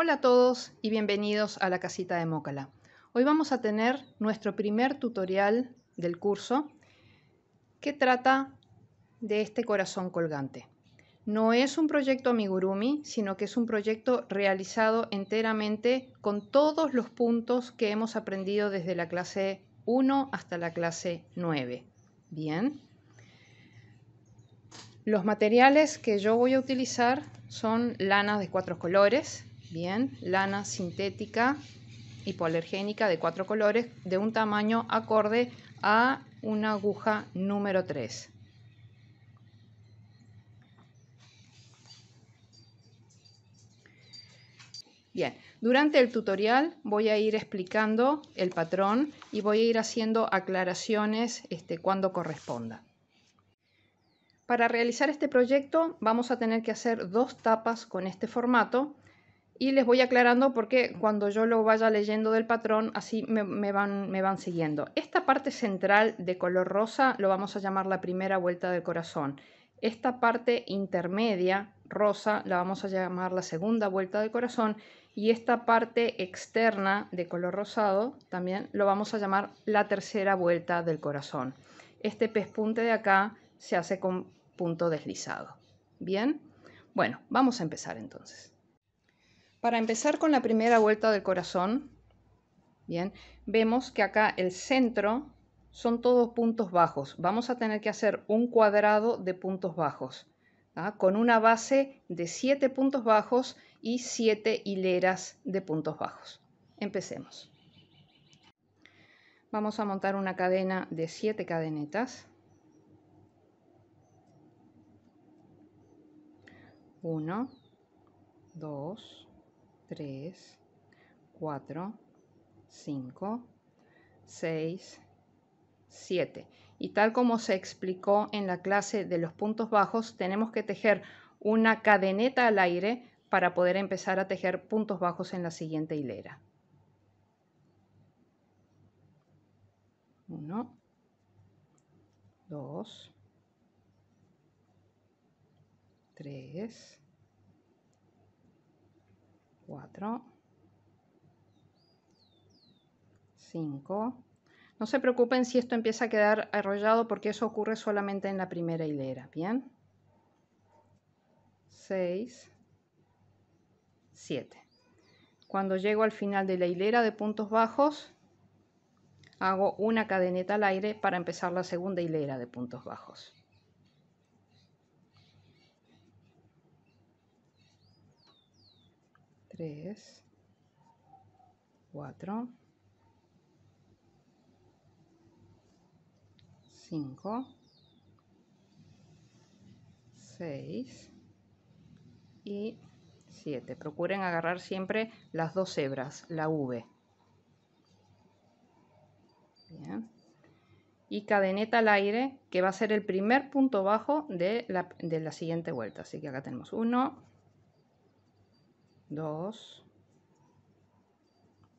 Hola a todos y bienvenidos a la casita de Mócala. Hoy vamos a tener nuestro primer tutorial del curso que trata de este corazón colgante. No es un proyecto amigurumi, sino que es un proyecto realizado enteramente con todos los puntos que hemos aprendido desde la clase 1 hasta la clase 9. Bien. Los materiales que yo voy a utilizar son lanas de cuatro colores, Bien, lana sintética hipoalergénica de cuatro colores de un tamaño acorde a una aguja número 3. Bien, durante el tutorial voy a ir explicando el patrón y voy a ir haciendo aclaraciones este, cuando corresponda. Para realizar este proyecto vamos a tener que hacer dos tapas con este formato y les voy aclarando porque cuando yo lo vaya leyendo del patrón, así me, van, me van siguiendo. Esta parte central de color rosa lo vamos a llamar la primera vuelta del corazón. Esta parte intermedia rosa la vamos a llamar la segunda vuelta del corazón y esta parte externa de color rosado también lo vamos a llamar la tercera vuelta del corazón. Este pespunte de acá se hace con punto deslizado. ¿Bien? Bueno, vamos a empezar entonces. Para empezar con la primera vuelta del corazón, bien, vemos que acá el centro son todos puntos bajos. Vamos a tener que hacer un cuadrado de puntos bajos, ¿ah? con una base de 7 puntos bajos y 7 hileras de puntos bajos. Empecemos. Vamos a montar una cadena de 7 cadenetas. 1, 2, 3, 4, 5, 6, 7. Y tal como se explicó en la clase de los puntos bajos, tenemos que tejer una cadeneta al aire para poder empezar a tejer puntos bajos en la siguiente hilera. 1, 2, 3, 4, 5. No se preocupen si esto empieza a quedar arrollado porque eso ocurre solamente en la primera hilera, ¿bien? 6, 7. Cuando llego al final de la hilera de puntos bajos, hago una cadeneta al aire para empezar la segunda hilera de puntos bajos. 3, 4, 5, 6 y 7. Procuren agarrar siempre las dos hebras, la V. Bien. Y cadeneta al aire, que va a ser el primer punto bajo de la, de la siguiente vuelta. Así que acá tenemos 1, 2,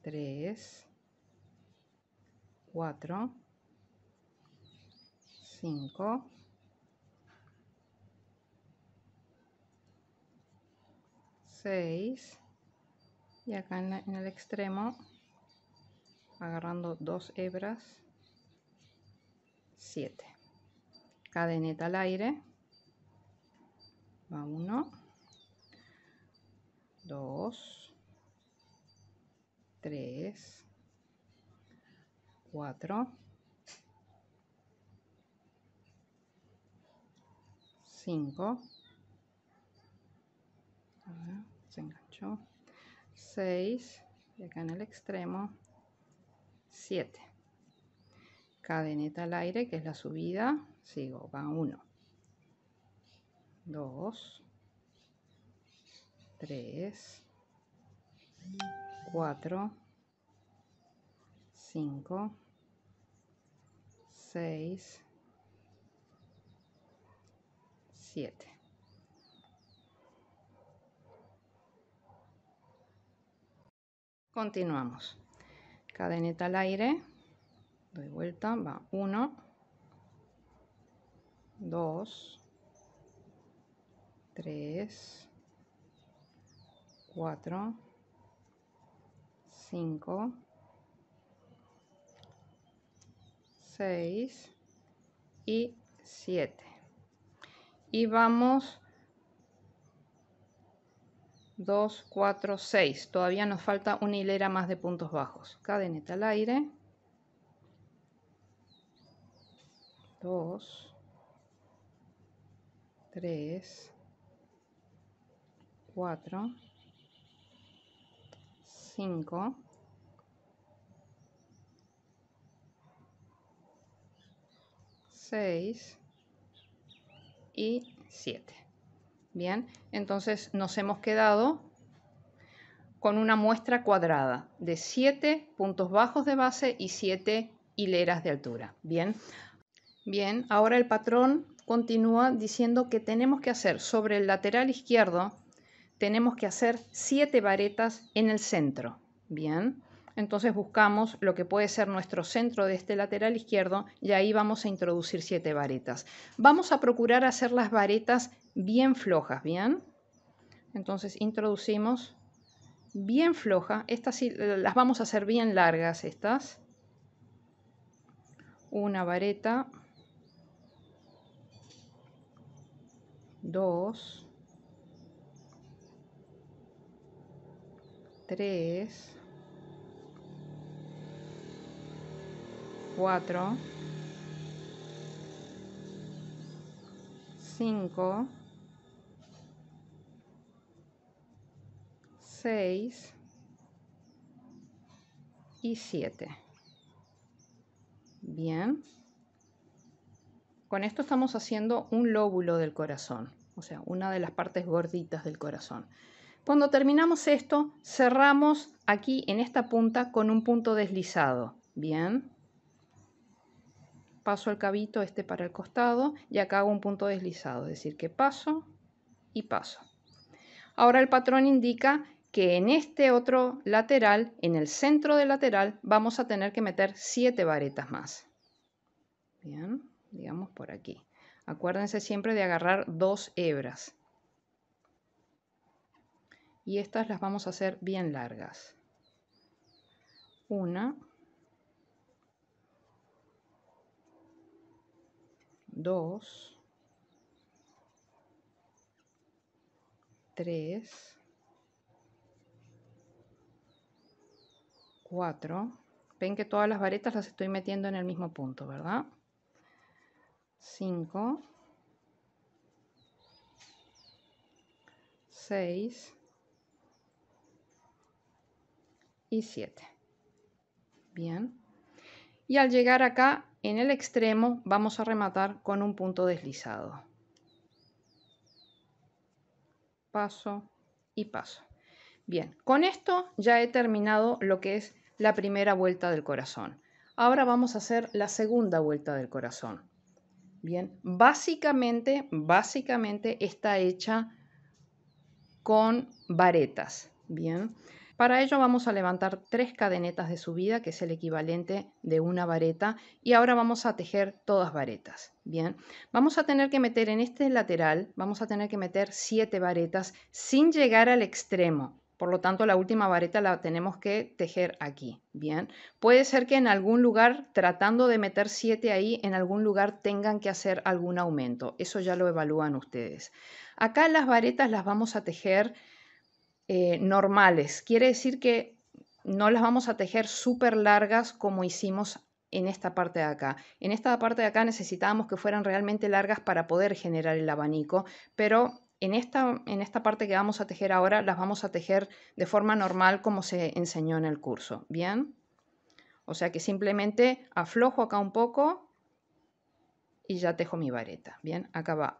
3, 4, 5, 6 y acá en, el extremo agarrando dos hebras 7 cadeneta al aire va 1 2, 3, 4, 5, se enganchó, 6, y acá en el extremo, 7. Cadeneta al aire, que es la subida, sigo, va 1, 2, 3, 4, 5, 6, 7. Continuamos. Cadeneta al aire. Doy vuelta. Va 1, 2, 3, 4, 5, 6 y 7. Y vamos 2, 4, 6. Todavía nos falta una hilera más de puntos bajos. Cadeneta al aire. 2, 3, 4, 5. Seis y 7. Bien, entonces nos hemos quedado con una muestra cuadrada de 7 puntos bajos de base y 7 hileras de altura. Bien, bien, ahora el patrón continúa diciendo que tenemos que hacer sobre el lateral izquierdo tenemos que hacer siete varetas en el centro. Bien, entonces buscamos lo que puede ser nuestro centro de este lateral izquierdo y ahí vamos a introducir siete varetas. Vamos a procurar hacer las varetas bien flojas, ¿bien? Entonces introducimos bien floja. Estas sí, las vamos a hacer bien largas estas. Una vareta. Dos. Tres, 4, 5, 6 y 7. Bien. Con esto estamos haciendo un lóbulo del corazón, o sea, una de las partes gorditas del corazón. Cuando terminamos esto, cerramos aquí en esta punta con un punto deslizado. Bien. Paso el cabito este para el costado y acá hago un punto deslizado, es decir, que paso y paso. Ahora el patrón indica que en este otro lateral, en el centro del lateral, vamos a tener que meter siete varetas más. Bien, digamos por aquí. Acuérdense siempre de agarrar dos hebras y estas las vamos a hacer bien largas. Una, dos, tres, cuatro. Ven que todas las varetas las estoy metiendo en el mismo punto, ¿verdad? Cinco. Seis. y 7. Bien. Y al llegar acá, en el extremo, vamos a rematar con un punto deslizado. Paso y paso. Bien, con esto ya he terminado lo que es la primera vuelta del corazón. Ahora vamos a hacer la segunda vuelta del corazón. Bien, básicamente, básicamente está hecha con varetas. Bien, para ello vamos a levantar tres cadenetas de subida, que es el equivalente de una vareta, y ahora vamos a tejer todas varetas. Bien, vamos a tener que meter en este lateral, vamos a tener que meter siete varetas sin llegar al extremo. Por lo tanto, la última vareta la tenemos que tejer aquí, ¿bien? Puede ser que en algún lugar, tratando de meter siete ahí, en algún lugar tengan que hacer algún aumento. Eso ya lo evalúan ustedes. Acá las varetas las vamos a tejer eh, normales. Quiere decir que no las vamos a tejer súper largas como hicimos en esta parte de acá. En esta parte de acá necesitábamos que fueran realmente largas para poder generar el abanico, pero en esta, en esta parte que vamos a tejer ahora las vamos a tejer de forma normal como se enseñó en el curso. ¿Bien? O sea que simplemente aflojo acá un poco y ya tejo mi vareta. Bien, acá va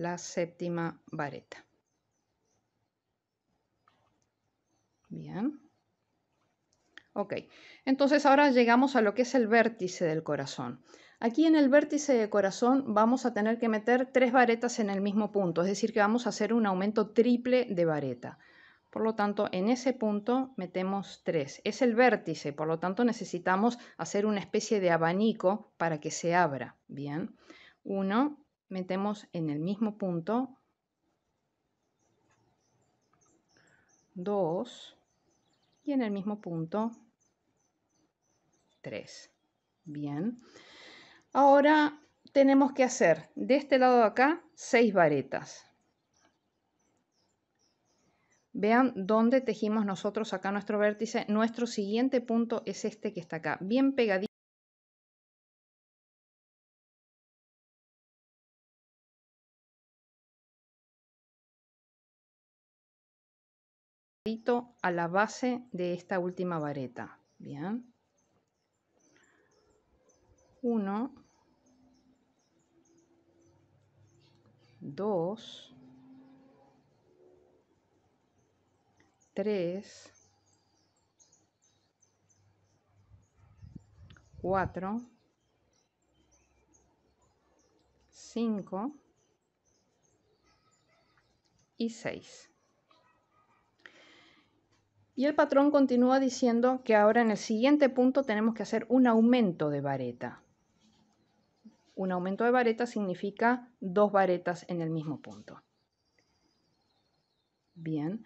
la séptima vareta. Bien. Ok, entonces ahora llegamos a lo que es el vértice del corazón. Aquí en el vértice de corazón vamos a tener que meter tres varetas en el mismo punto, es decir, que vamos a hacer un aumento triple de vareta. Por lo tanto, en ese punto metemos tres. Es el vértice, por lo tanto necesitamos hacer una especie de abanico para que se abra. Bien, uno, metemos en el mismo punto 2 y en el mismo punto 3. Bien. Ahora tenemos que hacer de este lado de acá 6 varetas. Vean dónde tejimos nosotros acá nuestro vértice. Nuestro siguiente punto es este que está acá, bien pegadito. a la base de esta última vareta. Bien. 1, 2, 3, 4, 5 y 6. Y el patrón continúa diciendo que ahora en el siguiente punto tenemos que hacer un aumento de vareta. Un aumento de vareta significa dos varetas en el mismo punto. Bien,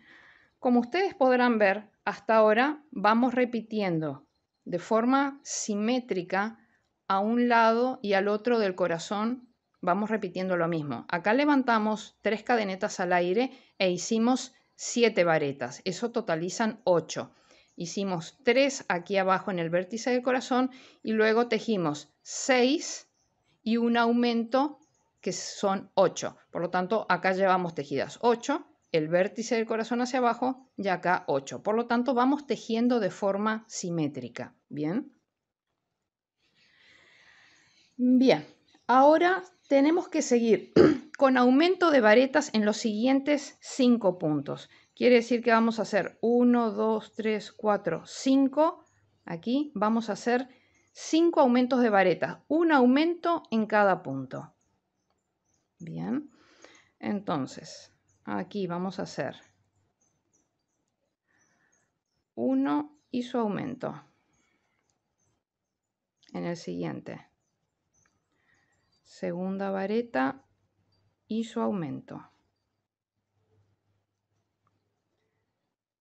como ustedes podrán ver, hasta ahora vamos repitiendo de forma simétrica a un lado y al otro del corazón vamos repitiendo lo mismo. Acá levantamos tres cadenetas al aire e hicimos 7 varetas, eso totalizan 8. Hicimos 3 aquí abajo en el vértice del corazón y luego tejimos 6 y un aumento que son 8. Por lo tanto, acá llevamos tejidas 8, el vértice del corazón hacia abajo y acá 8. Por lo tanto, vamos tejiendo de forma simétrica. Bien. Bien, ahora tenemos que seguir con aumento de varetas en los siguientes 5 puntos. Quiere decir que vamos a hacer 1, 2, 3, 4, 5. Aquí vamos a hacer 5 aumentos de varetas. Un aumento en cada punto. Bien. Entonces, aquí vamos a hacer 1 y su aumento. En el siguiente. Segunda vareta, y su aumento.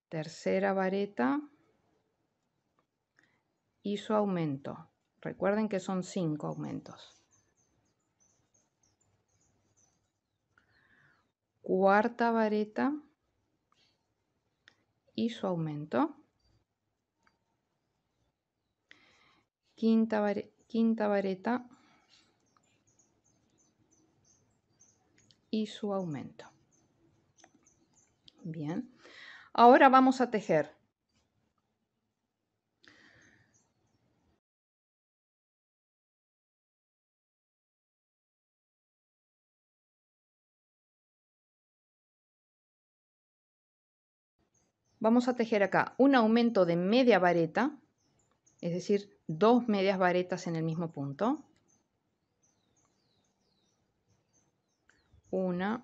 Tercera vareta y su aumento. Recuerden que son cinco aumentos. Cuarta vareta y su aumento. Quinta, vareta y su aumento. Bien, ahora vamos a tejer. Vamos a tejer acá un aumento de media vareta, es decir, dos medias varetas en el mismo punto. Una,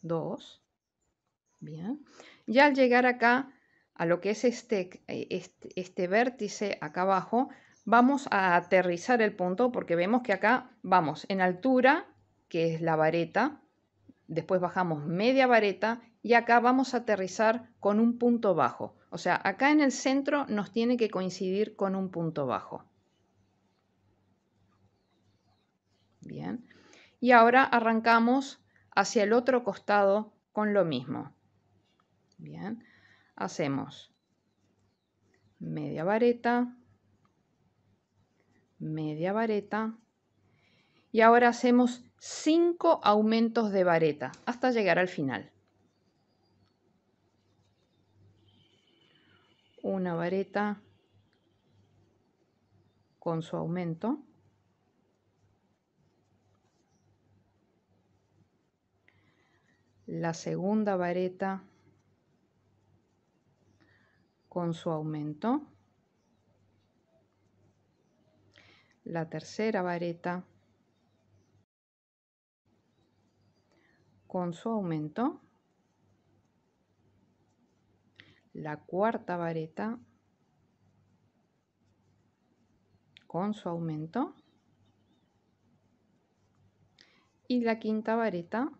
dos. Bien. Ya al llegar acá a lo que es este, eh, este, este vértice acá abajo, vamos a aterrizar el punto porque vemos que acá vamos en altura, que es la vareta, después bajamos media vareta y acá vamos a aterrizar con un punto bajo. O sea, acá en el centro nos tiene que coincidir con un punto bajo. Bien, y ahora arrancamos hacia el otro costado con lo mismo. Bien, hacemos media vareta, media vareta y ahora hacemos 5 aumentos de vareta hasta llegar al final. Una vareta con su aumento. la segunda vareta con su aumento, la tercera vareta con su aumento, la cuarta vareta con su aumento y la quinta vareta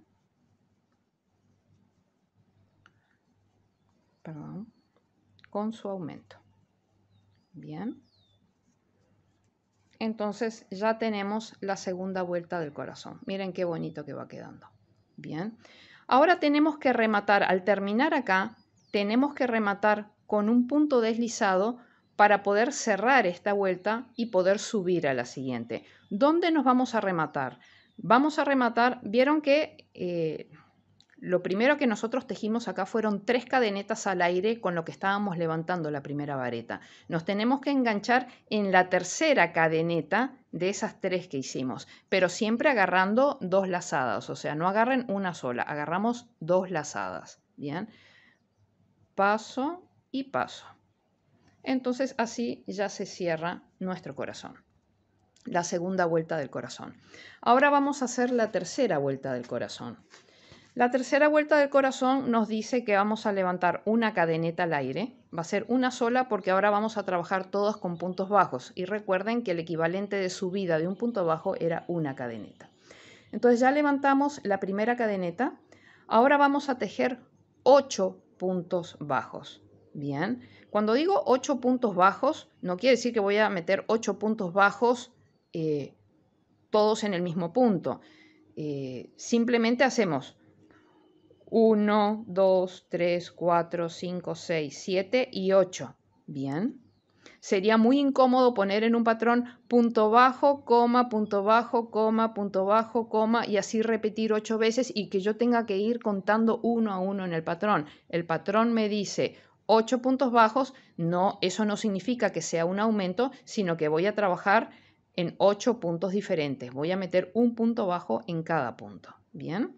con su aumento. Bien. Entonces ya tenemos la segunda vuelta del corazón. Miren qué bonito que va quedando. Bien. Ahora tenemos que rematar, al terminar acá, tenemos que rematar con un punto deslizado para poder cerrar esta vuelta y poder subir a la siguiente. ¿Dónde nos vamos a rematar? Vamos a rematar, vieron que eh, lo primero que nosotros tejimos acá fueron tres cadenetas al aire con lo que estábamos levantando la primera vareta. Nos tenemos que enganchar en la tercera cadeneta de esas tres que hicimos, pero siempre agarrando dos lazadas, o sea, no agarren una sola, agarramos dos lazadas, ¿bien? Paso y paso. Entonces así ya se cierra nuestro corazón la segunda vuelta del corazón. Ahora vamos a hacer la tercera vuelta del corazón. La tercera vuelta del corazón nos dice que vamos a levantar una cadeneta al aire. Va a ser una sola porque ahora vamos a trabajar todos con puntos bajos. Y recuerden que el equivalente de subida de un punto bajo era una cadeneta. Entonces ya levantamos la primera cadeneta. Ahora vamos a tejer ocho puntos bajos. Bien, cuando digo ocho puntos bajos, no quiere decir que voy a meter ocho puntos bajos eh, todos en el mismo punto. Eh, simplemente hacemos 1, 2, 3, 4, 5, 6, 7 y 8. Bien. Sería muy incómodo poner en un patrón punto bajo, coma, punto bajo, coma, punto bajo, coma y así repetir ocho veces y que yo tenga que ir contando uno a uno en el patrón. El patrón me dice ocho puntos bajos, no, eso no significa que sea un aumento, sino que voy a trabajar en ocho puntos diferentes. Voy a meter un punto bajo en cada punto. Bien.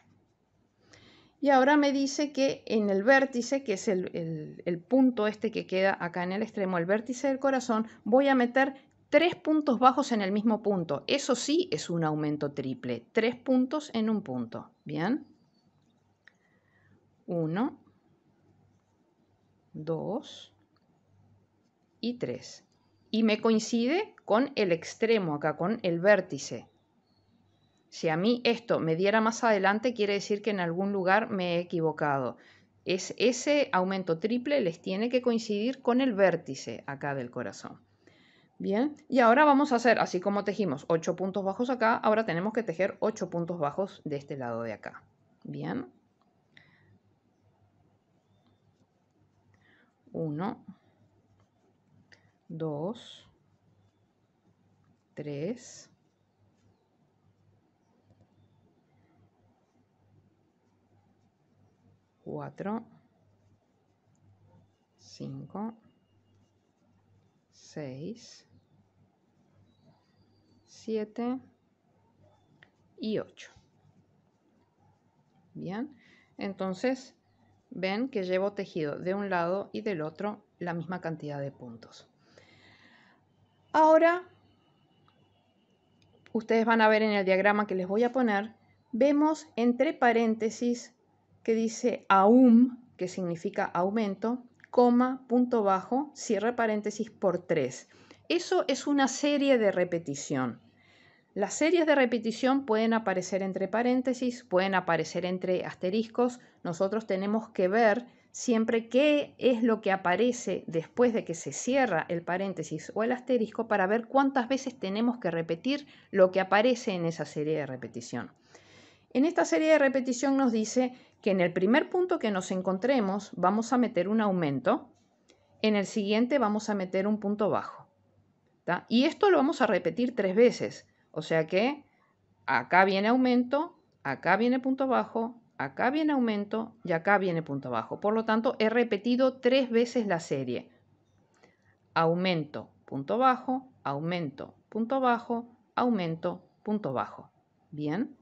Y ahora me dice que en el vértice, que es el, punto este que queda acá en el extremo, el vértice del corazón, voy a meter tres puntos bajos en el mismo punto. Eso sí es un aumento triple. Tres puntos en un punto. Bien. Uno, dos y tres. Y me coincide con el extremo acá, con el vértice. Si a mí esto me diera más adelante, quiere decir que en algún lugar me he equivocado. Es ese aumento triple les tiene que coincidir con el vértice acá del corazón. Bien, y ahora vamos a hacer, así como tejimos 8 puntos bajos acá, ahora tenemos que tejer 8 puntos bajos de este lado de acá. Bien. 1, 2, 3, 4, 5, 6, 7 y 8. Bien, entonces ven que llevo tejido de un lado y del otro la misma cantidad de puntos. Ahora, ustedes van a ver en el diagrama que les voy a poner, vemos entre paréntesis que dice aum, que significa aumento, coma, punto bajo, cierre paréntesis por 3. Eso es una serie de repetición. Las series de repetición pueden aparecer entre paréntesis, pueden aparecer entre asteriscos. Nosotros tenemos que ver siempre qué es lo que aparece después de que se cierra el paréntesis o el asterisco para ver cuántas veces tenemos que repetir lo que aparece en esa serie de repetición. En esta serie de repetición nos dice que en el primer punto que nos encontremos vamos a meter un aumento, en el siguiente vamos a meter un punto bajo. Y esto lo vamos a repetir tres veces. O sea que acá viene aumento, acá viene punto bajo, acá viene aumento y acá viene punto bajo. Por lo tanto, he repetido tres veces la serie. Aumento, punto bajo, aumento, punto bajo, aumento, punto bajo. Bien,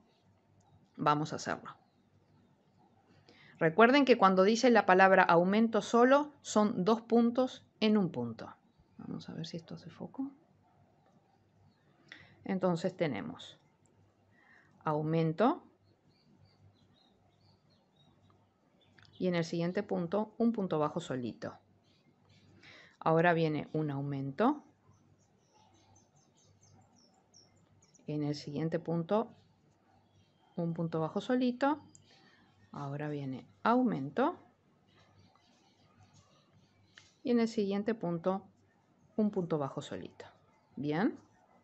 vamos a hacerlo. Recuerden que cuando dice la palabra aumento solo, son dos puntos en un punto. Vamos a ver si esto hace foco. Entonces tenemos aumento y en el siguiente punto un punto bajo solito. Ahora viene un aumento. En el siguiente punto un punto bajo solito Ahora viene aumento. Y en el siguiente punto, un punto bajo solito. Bien.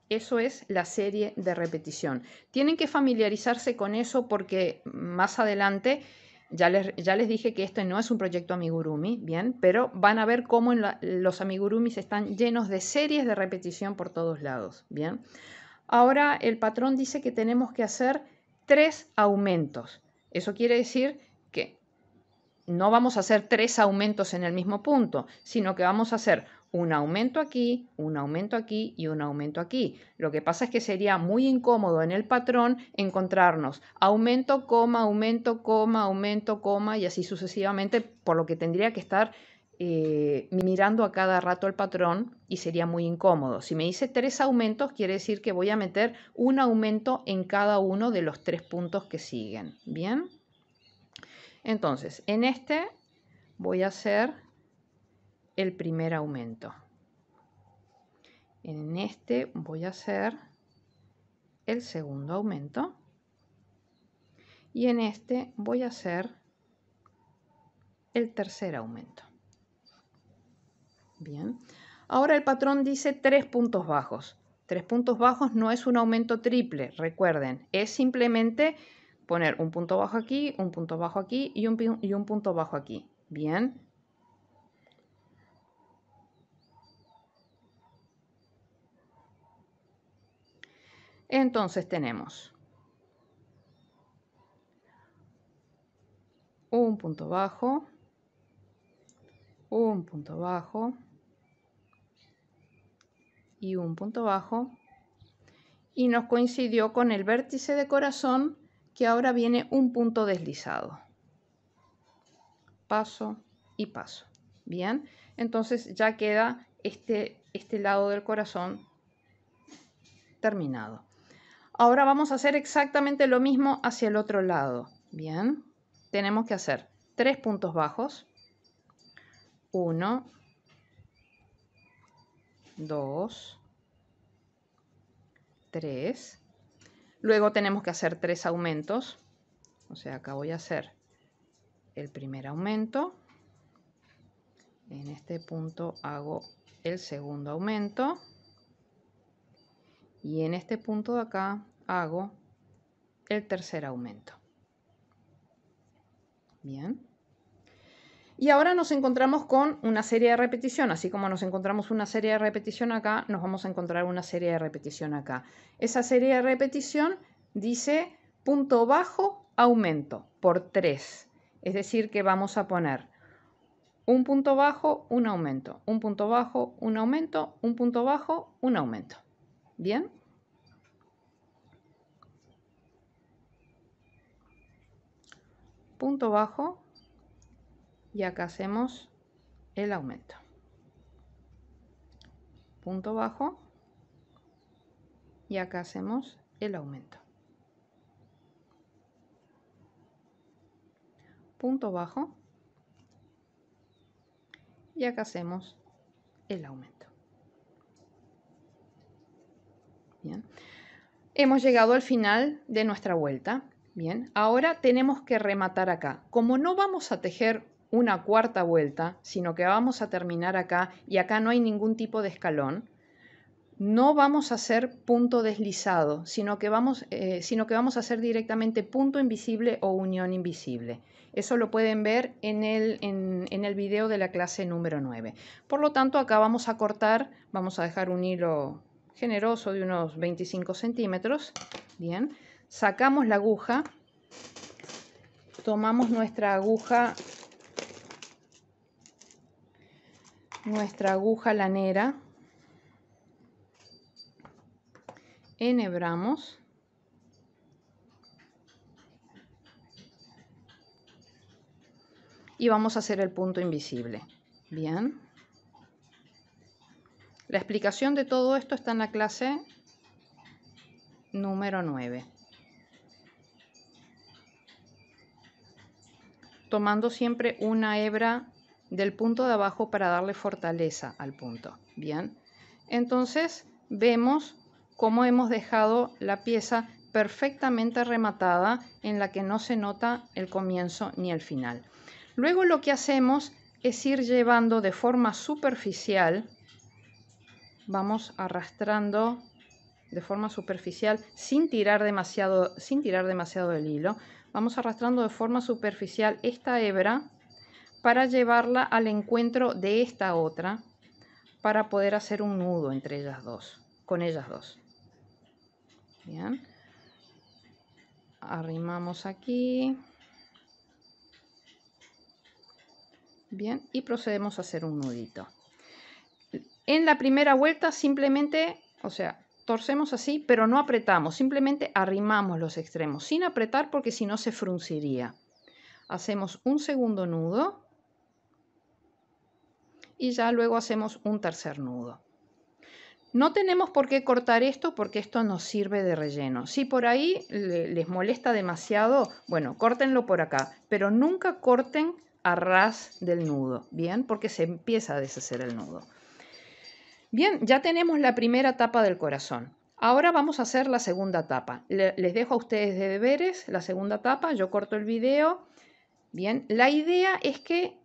Eso es la serie de repetición. Tienen que familiarizarse con eso porque más adelante ya les, ya les dije que este no es un proyecto amigurumi, bien, pero van a ver cómo los amigurumis están llenos de series de repetición por todos lados, bien. Ahora el patrón dice que tenemos que hacer tres aumentos. Eso quiere decir que no vamos a hacer tres aumentos en el mismo punto, sino que vamos a hacer un aumento aquí, un aumento aquí y un aumento aquí. Lo que pasa es que sería muy incómodo en el patrón encontrarnos aumento, coma, aumento, coma, aumento, coma y así sucesivamente, por lo que tendría que estar eh, mirando a cada rato el patrón y sería muy incómodo. Si me dice tres aumentos, quiere decir que voy a meter un aumento en cada uno de los tres puntos que siguen. Bien. Entonces, en este voy a hacer el primer aumento. En este voy a hacer el segundo aumento. Y en este voy a hacer el tercer aumento. Bien. Ahora el patrón dice tres puntos bajos. Tres puntos bajos no es un aumento triple, recuerden, es simplemente poner un punto bajo aquí, un punto bajo aquí y un, y un punto bajo aquí. Bien. Entonces tenemos un punto bajo, un punto bajo y un punto bajo y nos coincidió con el vértice de corazón que ahora viene un punto deslizado. Paso y paso. Bien, entonces ya queda este, este lado del corazón terminado. Ahora vamos a hacer exactamente lo mismo hacia el otro lado. Bien, tenemos que hacer tres puntos bajos. 1, 2, 3. Luego tenemos que hacer tres aumentos. O sea, acá voy a hacer el primer aumento. En este punto hago el segundo aumento. Y en este punto de acá hago el tercer aumento. Bien. Y ahora nos encontramos con una serie de repetición, así como nos encontramos una serie de repetición acá, nos vamos a encontrar una serie de repetición acá. Esa serie de repetición dice punto bajo, aumento por 3. Es decir, que vamos a poner un punto bajo, un aumento, un punto bajo, un aumento, un punto bajo, un aumento. ¿Bien? Punto bajo, y acá hacemos el aumento punto bajo y acá hacemos el aumento punto bajo y acá hacemos el aumento bien hemos llegado al final de nuestra vuelta bien ahora tenemos que rematar acá como no vamos a tejer una cuarta vuelta, sino que vamos a terminar acá y acá no hay ningún tipo de escalón, no vamos a hacer punto deslizado, sino que vamos, eh, sino que vamos a hacer directamente punto invisible o unión invisible. Eso lo pueden ver en el, en, en el video de la clase número 9. Por lo tanto, acá vamos a cortar, vamos a dejar un hilo generoso de unos 25 centímetros. Bien, sacamos la aguja, tomamos nuestra aguja nuestra aguja lanera, enhebramos, y vamos a hacer el punto invisible. Bien. La explicación de todo esto está en la clase número 9. Tomando siempre una hebra del punto de abajo para darle fortaleza al punto. Bien, entonces vemos cómo hemos dejado la pieza perfectamente rematada en la que no se nota el comienzo ni el final. Luego lo que hacemos es ir llevando de forma superficial, vamos arrastrando de forma superficial sin tirar demasiado, sin tirar demasiado el hilo, vamos arrastrando de forma superficial esta hebra para llevarla al encuentro de esta otra para poder hacer un nudo entre ellas dos, con ellas dos. Bien. Arrimamos aquí. Bien, y procedemos a hacer un nudito. En la primera vuelta simplemente, o sea, torcemos así, pero no apretamos, simplemente arrimamos los extremos, sin apretar porque si no se frunciría. Hacemos un segundo nudo y ya luego hacemos un tercer nudo. No tenemos por qué cortar esto porque esto nos sirve de relleno. Si por ahí les molesta demasiado, bueno, córtenlo por acá, pero nunca corten a ras del nudo, ¿bien? Porque se empieza a deshacer el nudo. Bien, ya tenemos la primera tapa del corazón. Ahora vamos a hacer la segunda tapa. Les dejo a ustedes de deberes la segunda tapa, yo corto el video. Bien, la idea es que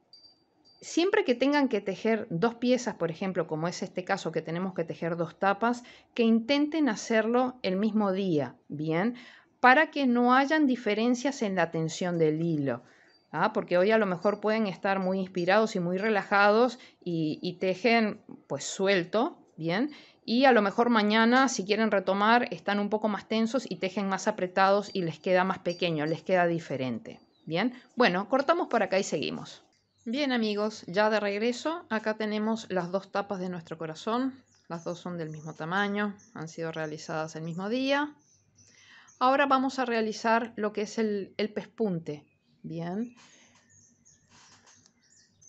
siempre que tengan que tejer dos piezas, por ejemplo, como es este caso que tenemos que tejer dos tapas, que intenten hacerlo el mismo día, ¿bien? Para que no hayan diferencias en la tensión del hilo. ¿ah? Porque hoy a lo mejor pueden estar muy inspirados y muy relajados y, tejen pues suelto, ¿bien? Y a lo mejor mañana, si quieren retomar, están un poco más tensos y tejen más apretados y les queda más pequeño, les queda diferente. Bien, bueno, cortamos por acá y seguimos. Bien amigos, ya de regreso, acá tenemos las dos tapas de nuestro corazón, las dos son del mismo tamaño, han sido realizadas el mismo día. Ahora vamos a realizar lo que es el, pespunte, bien.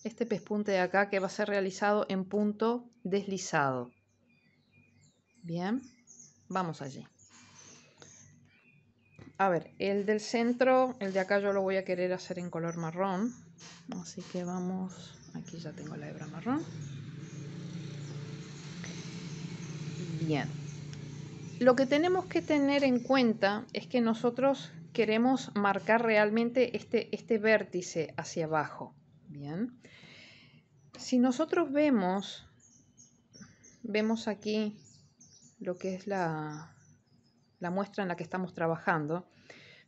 Este pespunte de acá que va a ser realizado en punto deslizado. Bien, vamos allí. A ver, el del centro, el de acá yo lo voy a querer hacer en color marrón, así que vamos aquí ya tengo la hebra marrón bien lo que tenemos que tener en cuenta es que nosotros queremos marcar realmente este, este vértice hacia abajo bien si nosotros vemos vemos aquí lo que es la muestra en la que estamos trabajando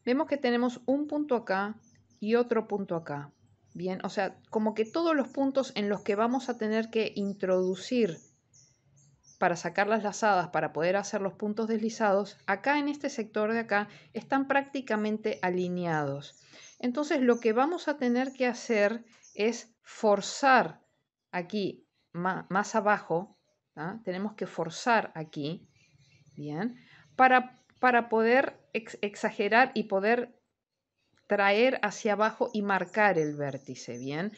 vemos que tenemos un punto acá y otro punto acá Bien, o sea, como que todos los puntos en los que vamos a tener que introducir para sacar las lazadas, para poder hacer los puntos deslizados, acá en este sector de acá están prácticamente alineados. Entonces lo que vamos a tener que hacer es forzar aquí más, abajo, ¿ah? tenemos que forzar aquí, bien, para, para poder exagerar y poder traer hacia abajo y marcar el vértice, ¿bien?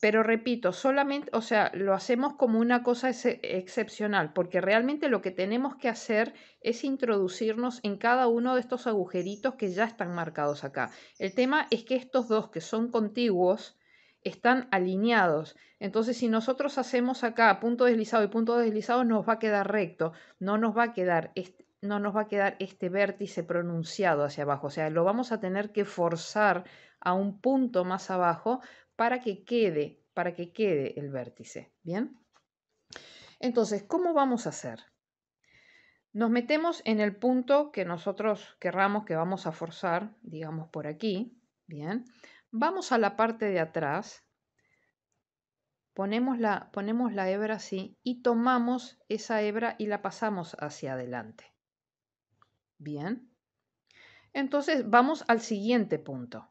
Pero repito, solamente, o sea, lo hacemos como una cosa excepcional, porque realmente lo que tenemos que hacer es introducirnos en cada uno de estos agujeritos que ya están marcados acá. El tema es que estos dos que son contiguos están alineados. Entonces, si nosotros hacemos acá punto deslizado y punto deslizado, nos va a quedar recto, no nos va a quedar no nos va a quedar este vértice pronunciado hacia abajo, o sea, lo vamos a tener que forzar a un punto más abajo para que quede, para que quede el vértice, ¿bien? Entonces, ¿cómo vamos a hacer? Nos metemos en el punto que nosotros querramos que vamos a forzar, digamos por aquí, ¿bien? Vamos a la parte de atrás, ponemos la, ponemos la hebra así y tomamos esa hebra y la pasamos hacia adelante. Bien. Entonces vamos al siguiente punto.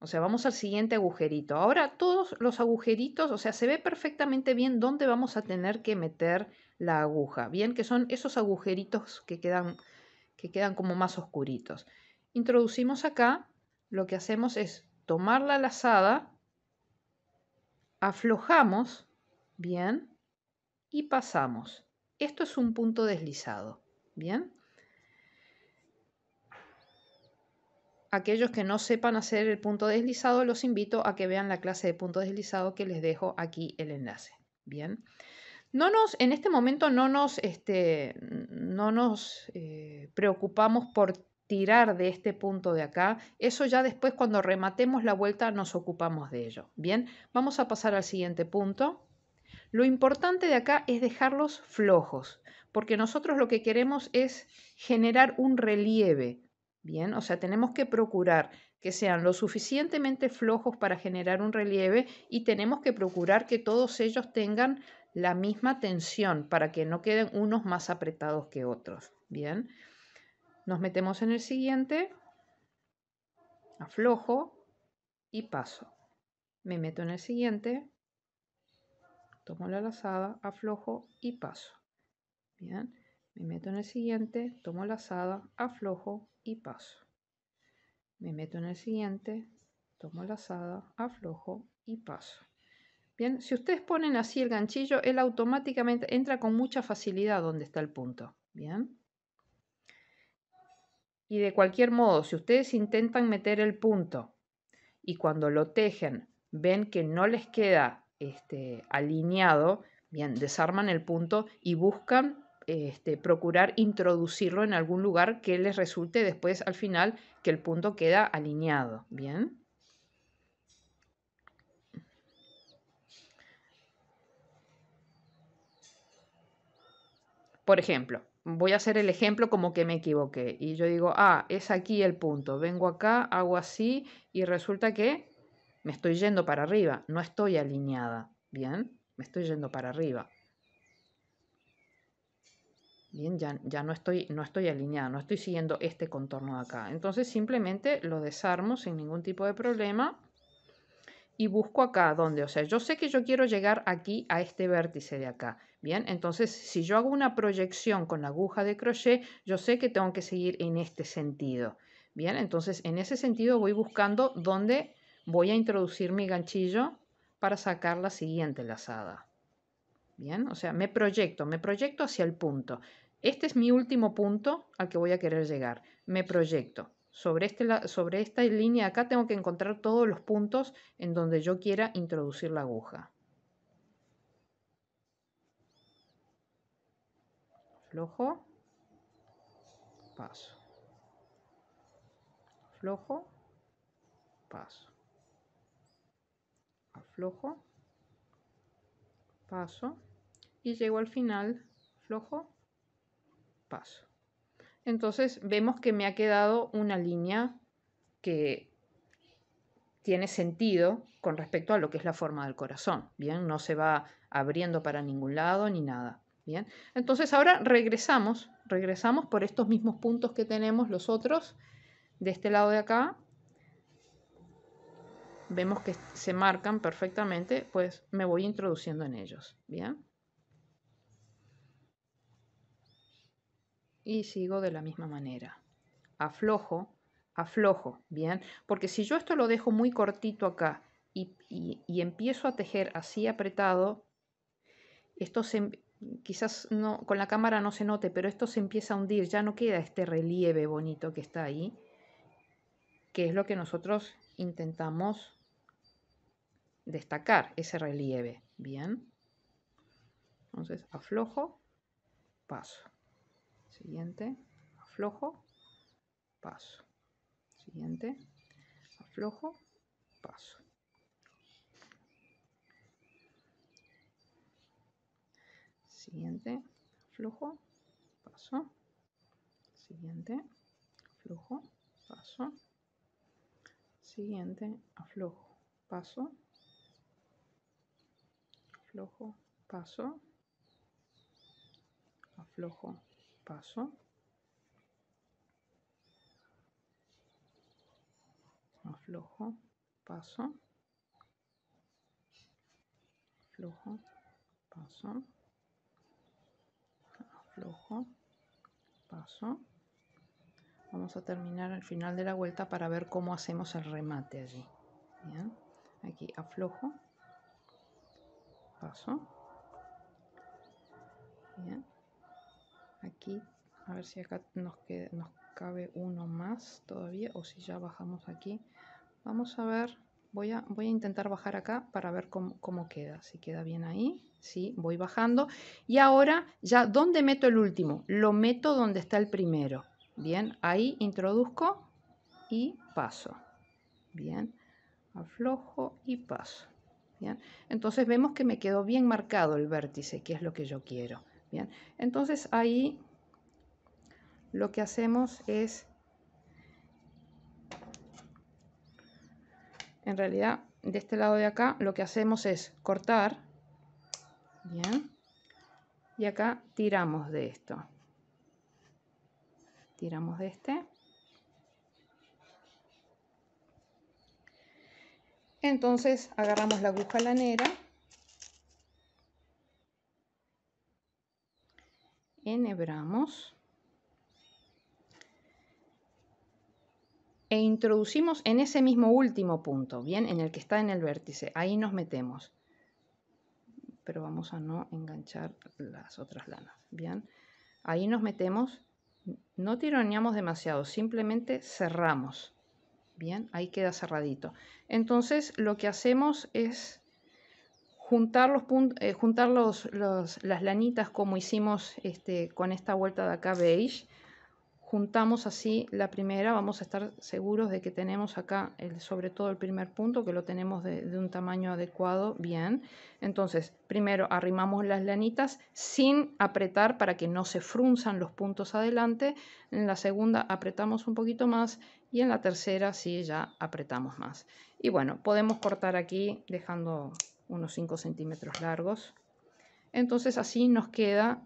O sea, vamos al siguiente agujerito. Ahora todos los agujeritos, o sea, se ve perfectamente bien dónde vamos a tener que meter la aguja. Bien, que son esos agujeritos que quedan, que quedan como más oscuritos. Introducimos acá, lo que hacemos es tomar la lazada, aflojamos, bien, y pasamos. Esto es un punto deslizado, bien. aquellos que no sepan hacer el punto deslizado, los invito a que vean la clase de punto deslizado que les dejo aquí el enlace. Bien. No nos, en este momento no nos, este, no nos eh, preocupamos por tirar de este punto de acá. Eso ya después cuando rematemos la vuelta nos ocupamos de ello. Bien, vamos a pasar al siguiente punto. Lo importante de acá es dejarlos flojos, porque nosotros lo que queremos es generar un relieve, Bien, o sea, tenemos que procurar que sean lo suficientemente flojos para generar un relieve y tenemos que procurar que todos ellos tengan la misma tensión para que no queden unos más apretados que otros. Bien, nos metemos en el siguiente, aflojo y paso. Me meto en el siguiente, tomo la lazada, aflojo y paso. Bien, me meto en el siguiente, tomo la lazada, aflojo y paso. Me meto en el siguiente, tomo la lazada, aflojo y paso. Bien, si ustedes ponen así el ganchillo, él automáticamente entra con mucha facilidad donde está el punto. Bien. Y de cualquier modo, si ustedes intentan meter el punto y cuando lo tejen ven que no les queda este, alineado, bien, desarman el punto y buscan este, procurar introducirlo en algún lugar que les resulte después al final que el punto queda alineado. Bien. Por ejemplo, voy a hacer el ejemplo como que me equivoqué y yo digo, ah, es aquí el punto, vengo acá, hago así y resulta que me estoy yendo para arriba, no estoy alineada, ¿bien? Me estoy yendo para arriba bien, ya, no, estoy, no estoy alineada, no estoy siguiendo este contorno de acá. Entonces simplemente lo desarmo sin ningún tipo de problema y busco acá donde, o sea, yo sé que yo quiero llegar aquí a este vértice de acá, ¿bien? Entonces, si yo hago una proyección con la aguja de crochet, yo sé que tengo que seguir en este sentido, ¿bien? Entonces, en ese sentido voy buscando dónde voy a introducir mi ganchillo para sacar la siguiente lazada, ¿bien? O sea, me proyecto, me proyecto hacia el punto. Este es mi último punto al que voy a querer llegar. Me proyecto. Sobre, este, sobre esta línea acá tengo que encontrar todos los puntos en donde yo quiera introducir la aguja. Flojo. Paso. Flojo, Paso. Aflojo. Paso. Y llego al final. Flojo paso. Entonces vemos que me ha quedado una línea que tiene sentido con respecto a lo que es la forma del corazón, ¿bien? No se va abriendo para ningún lado ni nada, ¿bien? Entonces ahora regresamos, regresamos por estos mismos puntos que tenemos los otros, de este lado de acá, vemos que se marcan perfectamente, pues me voy introduciendo en ellos, ¿bien? y sigo de la misma manera. Aflojo, aflojo, ¿bien? Porque si yo esto lo dejo muy cortito acá y, empiezo a tejer así apretado, esto se, em, quizás no, con la cámara no se note, pero esto se empieza a hundir, ya no queda este relieve bonito que está ahí, que es lo que nosotros intentamos destacar, ese relieve, ¿bien? Entonces aflojo, paso siguiente, aflojo, paso, siguiente, aflojo, paso. Siguiente, aflojo, paso, siguiente, aflojo, paso, siguiente, aflojo, paso, aflojo, paso, aflojo, paso. Aflojo, paso. Aflojo, paso. Aflojo, paso. Vamos a terminar al final de la vuelta para ver cómo hacemos el remate allí. Bien. Aquí aflojo, paso. Bien aquí a ver si acá nos, cabe uno más todavía o si ya bajamos aquí vamos a ver voy a, voy a intentar bajar acá para ver cómo, cómo queda si queda bien ahí sí voy bajando y ahora ya dónde meto el último lo meto donde está el primero bien ahí introduzco y paso bien aflojo y paso bien entonces vemos que me quedó bien marcado el vértice que es lo que yo quiero Bien, entonces ahí lo que hacemos es, en realidad, de este lado de acá, lo que hacemos es cortar, bien, y acá tiramos de esto. Tiramos de este. Entonces agarramos la aguja lanera enhebramos e introducimos en ese mismo último punto, bien, en el que está en el vértice, ahí nos metemos, pero vamos a no enganchar las otras lanas, bien, ahí nos metemos, no tironeamos demasiado, simplemente cerramos, bien, ahí queda cerradito. Entonces lo que hacemos es juntar, los eh, juntar los, las lanitas como hicimos este, con esta vuelta de acá beige. Juntamos así la primera, vamos a estar seguros de que tenemos acá, sobre todo el primer punto, que lo tenemos de, de un tamaño adecuado, bien. Entonces, primero arrimamos las lanitas sin apretar para que no se frunzan los puntos adelante. En la segunda apretamos un poquito más y en la tercera sí ya apretamos más. Y bueno, podemos cortar aquí dejando unos 5 centímetros largos. Entonces así nos queda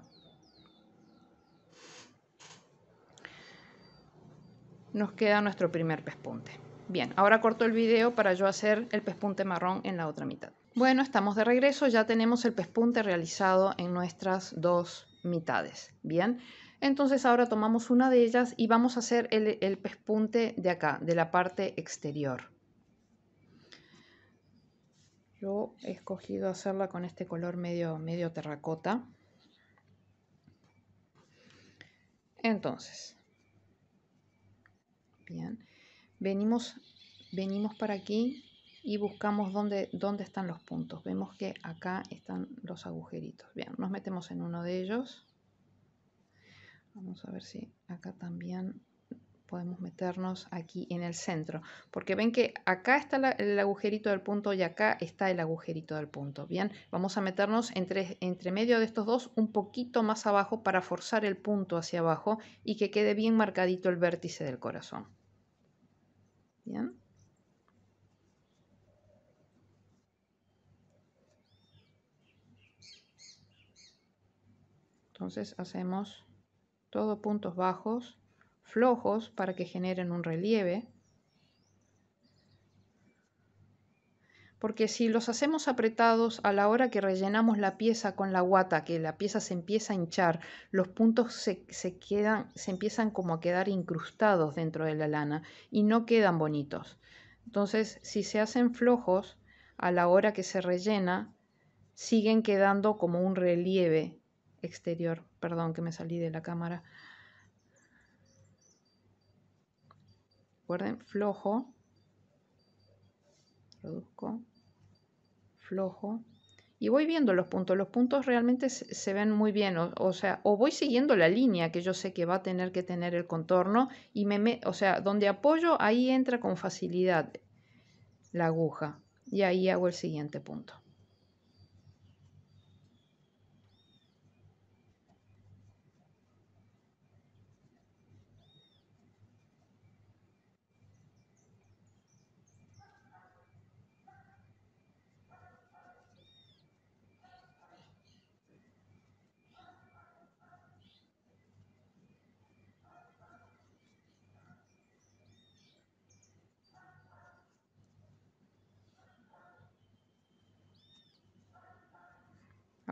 nos queda nuestro primer pespunte. Bien, ahora corto el video para yo hacer el pespunte marrón en la otra mitad. Bueno, estamos de regreso, ya tenemos el pespunte realizado en nuestras dos mitades. Bien, entonces ahora tomamos una de ellas y vamos a hacer el pespunte de acá, de la parte exterior. Yo he escogido hacerla con este color medio, medio terracota. Entonces, bien, venimos, venimos para aquí y buscamos dónde, dónde están los puntos. Vemos que acá están los agujeritos. Bien, nos metemos en uno de ellos. Vamos a ver si acá también podemos meternos aquí en el centro, porque ven que acá está el agujerito del punto y acá está el agujerito del punto. Bien, vamos a meternos entre, entre medio de estos dos un poquito más abajo para forzar el punto hacia abajo y que quede bien marcadito el vértice del corazón. Bien. Entonces hacemos todo puntos bajos flojos para que generen un relieve. Porque si los hacemos apretados a la hora que rellenamos la pieza con la guata, que la pieza se empieza a hinchar, los puntos se, quedan, se empiezan como a quedar incrustados dentro de la lana y no quedan bonitos. Entonces, si se hacen flojos a la hora que se rellena, siguen quedando como un relieve exterior. Perdón que me salí de la cámara. recuerden, flojo, produzco, flojo, y voy viendo los puntos. Los puntos realmente se ven muy bien, o, sea, o voy siguiendo la línea que yo sé que va a tener que tener el contorno y me, o sea, donde apoyo ahí entra con facilidad la aguja y ahí hago el siguiente punto.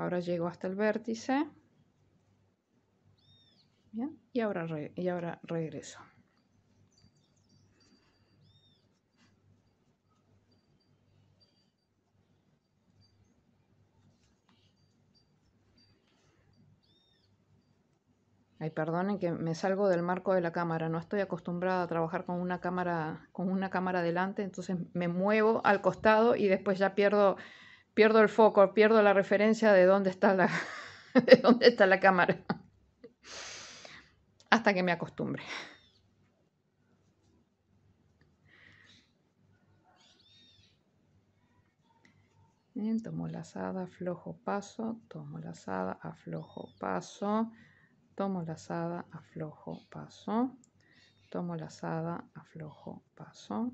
Ahora llego hasta el vértice. Bien, y ahora, y ahora regreso. Ay, perdonen que me salgo del marco de la cámara, no estoy acostumbrada a trabajar con una cámara, con una cámara delante, entonces me muevo al costado y después ya pierdo pierdo el foco, pierdo la referencia de dónde está la, dónde está la cámara. Hasta que me acostumbre. Bien, tomo lazada, aflojo paso, tomo lazada, aflojo paso, tomo la lazada, aflojo paso, tomo la lazada, aflojo paso,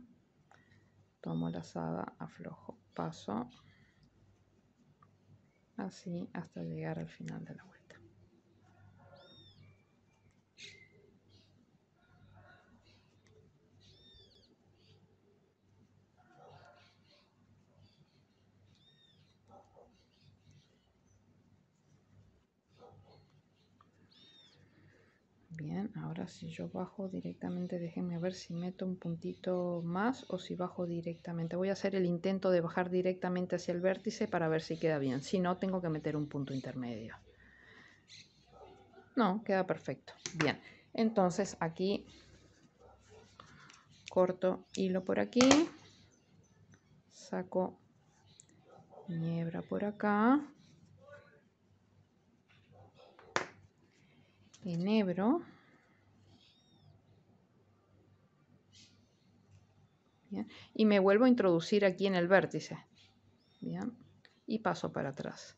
tomo lazada, aflojo paso, así hasta llegar al final de la bien ahora si yo bajo directamente déjenme ver si meto un puntito más o si bajo directamente voy a hacer el intento de bajar directamente hacia el vértice para ver si queda bien si no tengo que meter un punto intermedio no queda perfecto bien entonces aquí corto hilo por aquí saco niebra por acá enebro y me vuelvo a introducir aquí en el vértice ¿bien? y paso para atrás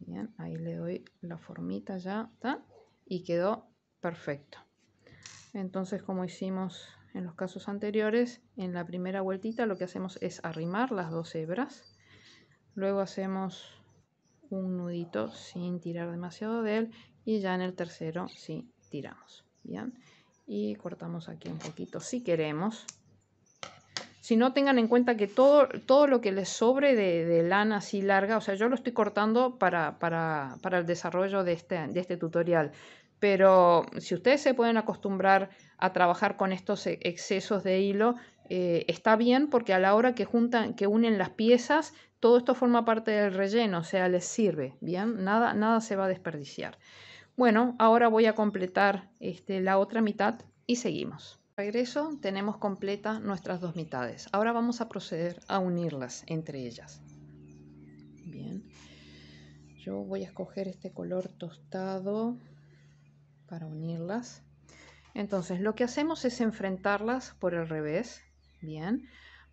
¿bien? ahí le doy la formita ya está y quedó perfecto entonces como hicimos en los casos anteriores en la primera vueltita lo que hacemos es arrimar las dos hebras luego hacemos un nudito sin tirar demasiado de él y ya en el tercero sí tiramos bien y cortamos aquí un poquito si queremos si no tengan en cuenta que todo, todo lo que les sobre de, lana así larga, o sea, yo lo estoy cortando para, el desarrollo este, de este, tutorial pero si ustedes se pueden acostumbrar a trabajar con estos e, excesos de hilo, eh, está bien porque a la hora que juntan, que unen las piezas, todo esto forma parte del relleno, o sea, les sirve, ¿bien? Nada, nada se va a desperdiciar. Bueno, ahora voy a completar este, la otra mitad y seguimos regreso tenemos completa nuestras dos mitades. Ahora vamos a proceder a unirlas entre ellas. Bien. Yo voy a escoger este color tostado para unirlas. Entonces, lo que hacemos es enfrentarlas por el revés. Bien.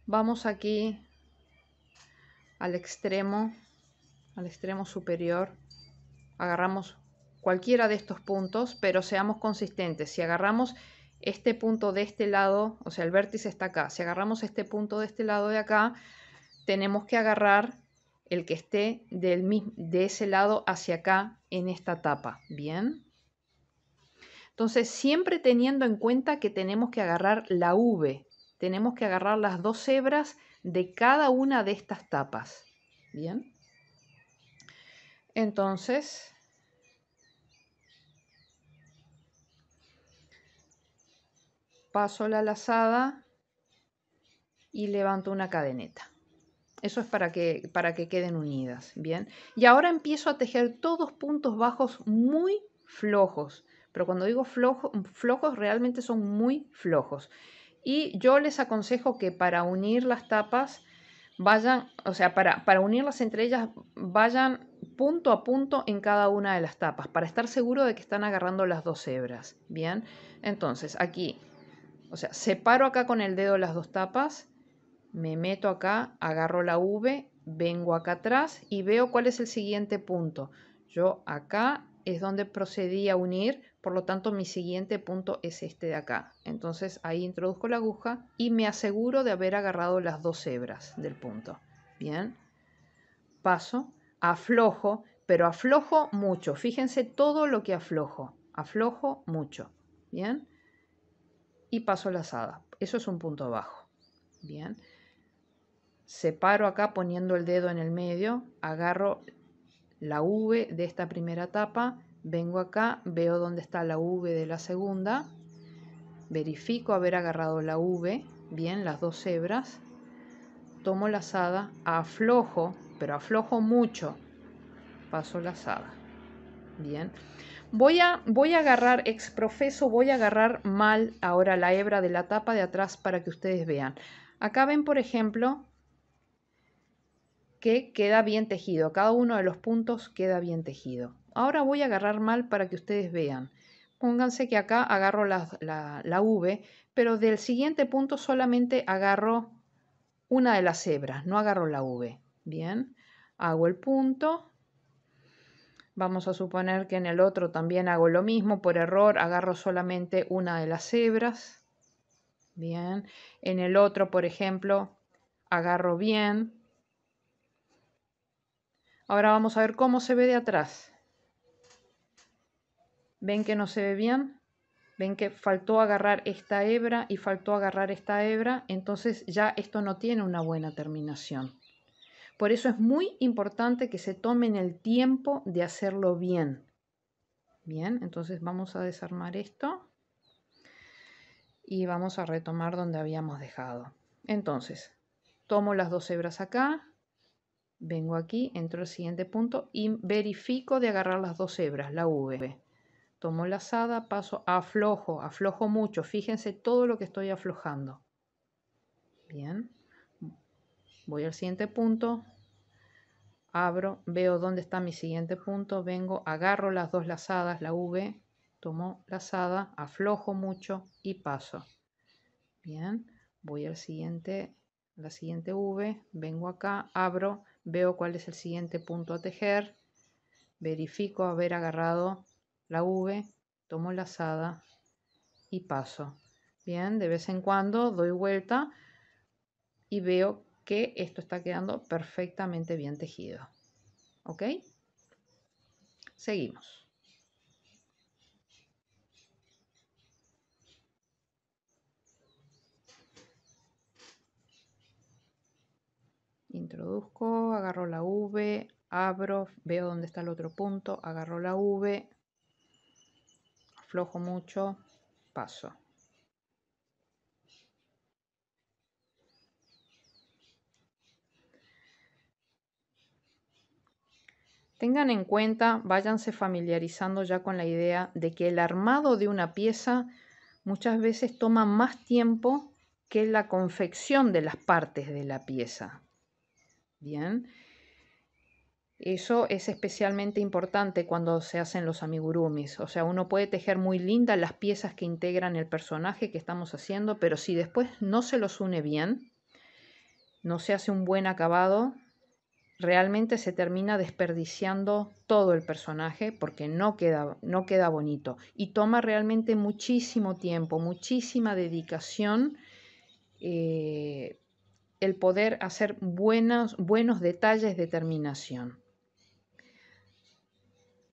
Vamos aquí al extremo, al extremo superior. Agarramos cualquiera de estos puntos, pero seamos consistentes. Si agarramos este punto de este lado, o sea, el vértice está acá. Si agarramos este punto de este lado de acá, tenemos que agarrar el que esté del de ese lado hacia acá en esta tapa, ¿bien? Entonces, siempre teniendo en cuenta que tenemos que agarrar la V, tenemos que agarrar las dos hebras de cada una de estas tapas, ¿bien? Entonces, paso la lazada y levanto una cadeneta. Eso es para que, para que queden unidas, ¿bien? Y ahora empiezo a tejer todos puntos bajos muy flojos, pero cuando digo flojos realmente son muy flojos. Y yo les aconsejo que para unir las tapas vayan, o sea, para, para unirlas entre ellas vayan punto a punto en cada una de las tapas, para estar seguro de que están agarrando las dos hebras, ¿bien? Entonces, aquí o sea, separo acá con el dedo las dos tapas, me meto acá, agarro la V, vengo acá atrás y veo cuál es el siguiente punto. Yo acá es donde procedí a unir, por lo tanto mi siguiente punto es este de acá. Entonces ahí introduzco la aguja y me aseguro de haber agarrado las dos hebras del punto. Bien, paso, aflojo, pero aflojo mucho. Fíjense todo lo que aflojo, aflojo mucho. Bien, y paso lazada. Eso es un punto bajo. Bien. Separo acá poniendo el dedo en el medio, agarro la V de esta primera tapa, vengo acá, veo dónde está la V de la segunda, verifico haber agarrado la V, bien, las dos hebras, tomo la lazada, aflojo, pero aflojo mucho, paso la lazada, bien. Voy a, voy a agarrar exprofeso, voy a agarrar mal ahora la hebra de la tapa de atrás para que ustedes vean. Acá ven, por ejemplo, que queda bien tejido. Cada uno de los puntos queda bien tejido. Ahora voy a agarrar mal para que ustedes vean. Pónganse que acá agarro la, la V, pero del siguiente punto solamente agarro una de las hebras, no agarro la V. Bien, hago el punto, Vamos a suponer que en el otro también hago lo mismo, por error agarro solamente una de las hebras. Bien, en el otro, por ejemplo, agarro bien. Ahora vamos a ver cómo se ve de atrás. ¿Ven que no se ve bien? ven que faltó agarrar esta hebra y faltó agarrar esta hebra, entonces ya esto no tiene una buena terminación. Por eso es muy importante que se tomen el tiempo de hacerlo bien. Bien, entonces vamos a desarmar esto y vamos a retomar donde habíamos dejado. Entonces, tomo las dos hebras acá, vengo aquí, entro al siguiente punto y verifico de agarrar las dos hebras, la V. Tomo la lazada, paso, aflojo, aflojo mucho. Fíjense todo lo que estoy aflojando. Bien. Voy al siguiente punto, abro, veo dónde está mi siguiente punto, vengo, agarro las dos lazadas, la V, tomo lazada, aflojo mucho y paso. Bien, voy al siguiente, la siguiente V, vengo acá, abro, veo cuál es el siguiente punto a tejer, verifico haber agarrado la V, tomo lazada y paso. Bien, de vez en cuando doy vuelta y veo que esto está quedando perfectamente bien tejido. ¿Ok? Seguimos. Introduzco, agarro la V, abro, veo dónde está el otro punto, agarro la V, aflojo mucho, paso. Tengan en cuenta, váyanse familiarizando ya con la idea de que el armado de una pieza muchas veces toma más tiempo que la confección de las partes de la pieza. Bien. Eso es especialmente importante cuando se hacen los amigurumis. O sea, uno puede tejer muy lindas las piezas que integran el personaje que estamos haciendo, pero si después no se los une bien, no se hace un buen acabado, realmente se termina desperdiciando todo el personaje porque no queda, no queda bonito y toma realmente muchísimo tiempo, muchísima dedicación eh, el poder hacer buenos detalles de terminación.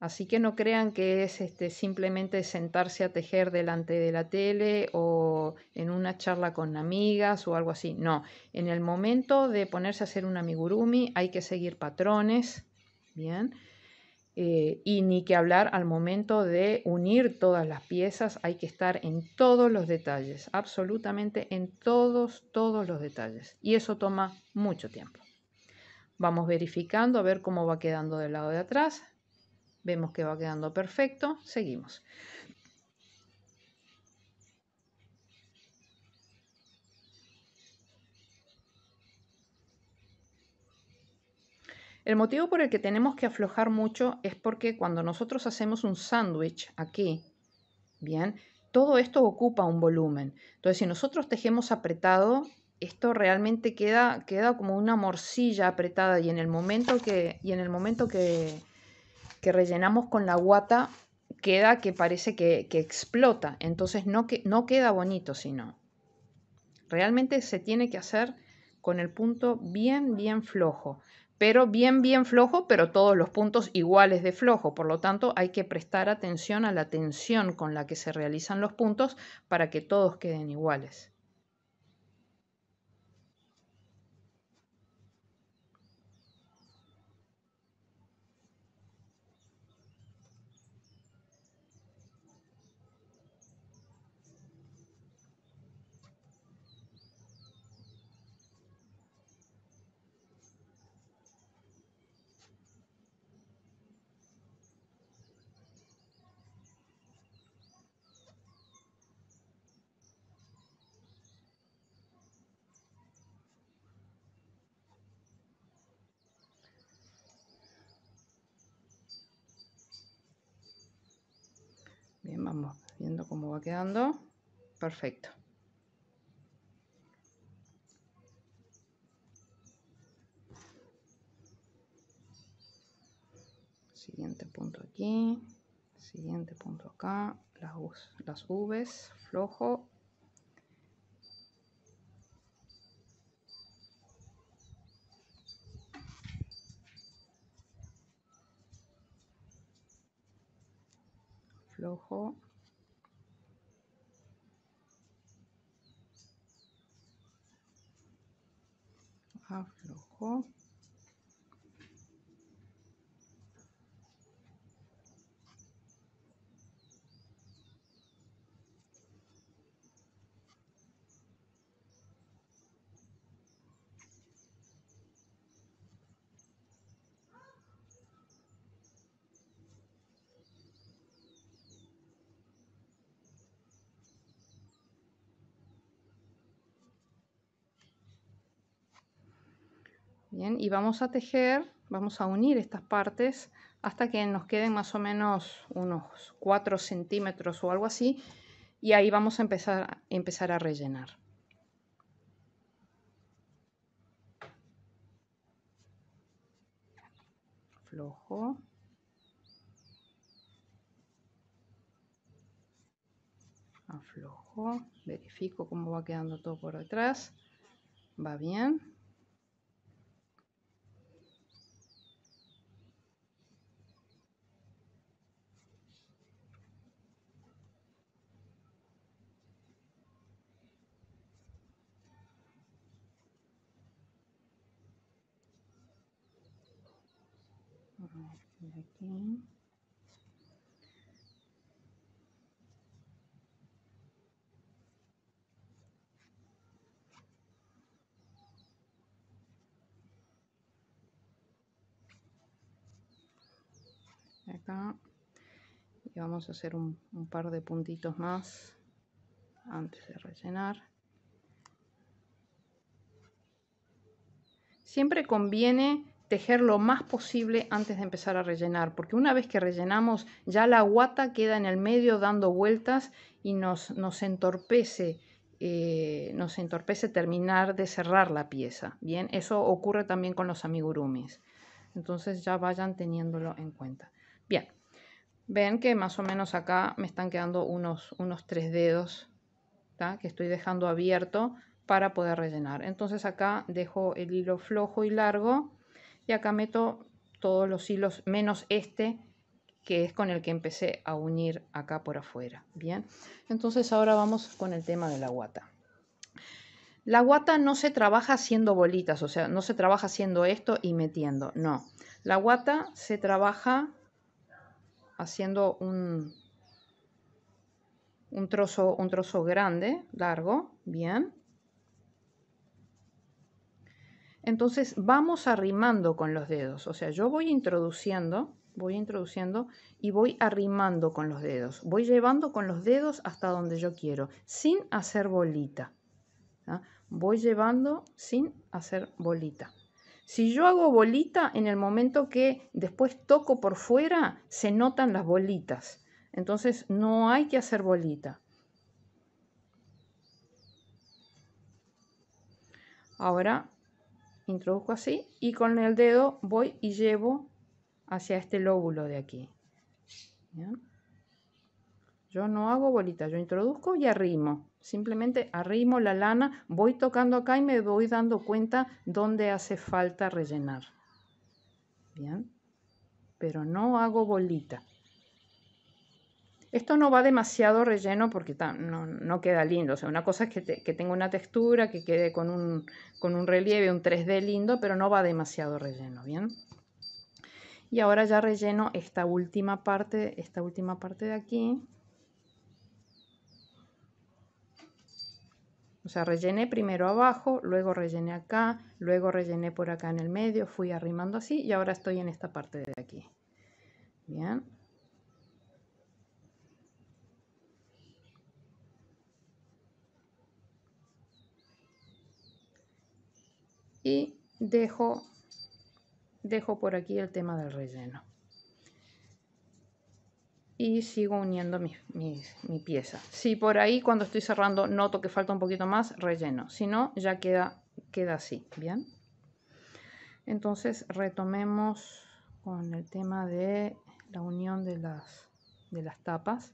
Así que no crean que es este, simplemente sentarse a tejer delante de la tele o en una charla con amigas o algo así. No, en el momento de ponerse a hacer un amigurumi hay que seguir patrones, ¿bien? Eh, y ni que hablar al momento de unir todas las piezas, hay que estar en todos los detalles, absolutamente en todos, todos los detalles. Y eso toma mucho tiempo. Vamos verificando a ver cómo va quedando del lado de atrás. Vemos que va quedando perfecto. Seguimos. El motivo por el que tenemos que aflojar mucho es porque cuando nosotros hacemos un sándwich aquí, bien, todo esto ocupa un volumen. Entonces, si nosotros tejemos apretado, esto realmente queda, queda como una morcilla apretada y en el momento que, y en el momento que, que rellenamos con la guata queda que parece que, explota. Entonces no, que, no queda bonito, sino. Realmente se tiene que hacer con el punto bien, bien flojo. Pero bien, bien flojo, pero todos los puntos iguales de flojo. Por lo tanto, hay que prestar atención a la tensión con la que se realizan los puntos para que todos queden iguales. quedando. Perfecto. Siguiente punto aquí. Siguiente punto acá. Las, las Vs, flojo. Flojo. aflojó y vamos a tejer, vamos a unir estas partes hasta que nos queden más o menos unos 4 centímetros o algo así. Y ahí vamos a empezar, a empezar a rellenar. aflojo Aflojo. Verifico cómo va quedando todo por detrás. Va bien. aquí. acá y vamos a hacer un, un, par de puntitos más antes de rellenar siempre conviene tejer lo más posible antes de empezar a rellenar, porque una vez que rellenamos ya la guata queda en el medio dando vueltas y nos, entorpece. Eh, nos entorpece terminar de cerrar la pieza. Bien, eso ocurre también con los amigurumis. Entonces ya vayan teniéndolo en cuenta. Bien, ven que más o menos acá me están quedando unos, tres dedos que estoy dejando abierto para poder rellenar. Entonces acá dejo el hilo flojo y largo y acá meto todos los hilos menos este que es con el que empecé a unir acá por afuera. Bien, entonces ahora vamos con el tema de la guata. La guata no se trabaja haciendo bolitas, o sea, no se trabaja haciendo esto y metiendo, no. La guata se trabaja haciendo un, un, trozo, un trozo grande, largo, bien. Entonces vamos arrimando con los dedos, o sea, yo voy introduciendo, voy introduciendo y voy arrimando con los dedos, voy llevando con los dedos hasta donde yo quiero, sin hacer bolita. ¿ah? Voy llevando sin hacer bolita. Si yo hago bolita, en el momento que después toco por fuera, se notan las bolitas. Entonces no hay que hacer bolita. Ahora introduzco así y con el dedo voy y llevo hacia este lóbulo de aquí. Yo no hago bolita, yo introduzco y arrimo. Simplemente arrimo la lana, voy tocando acá y me voy dando cuenta dónde hace falta rellenar. Bien, pero no hago bolita. Esto no va demasiado relleno porque no, no queda lindo. O sea, una cosa es que, tenga una textura, que quede con un, con un, relieve, un 3D lindo, pero no va demasiado relleno, ¿bien? Y ahora ya relleno esta última parte, esta última parte de aquí. O sea, rellené primero abajo, luego rellené acá, luego rellené por acá en el medio, fui arrimando así y ahora estoy en esta parte de aquí. Bien. y dejo, dejo por aquí el tema del relleno y sigo uniendo mi, mi, pieza. Si por ahí cuando estoy cerrando noto que falta un poquito más, relleno. Si no, ya queda, queda así, ¿bien? Entonces retomemos con el tema de la unión de las, de las tapas.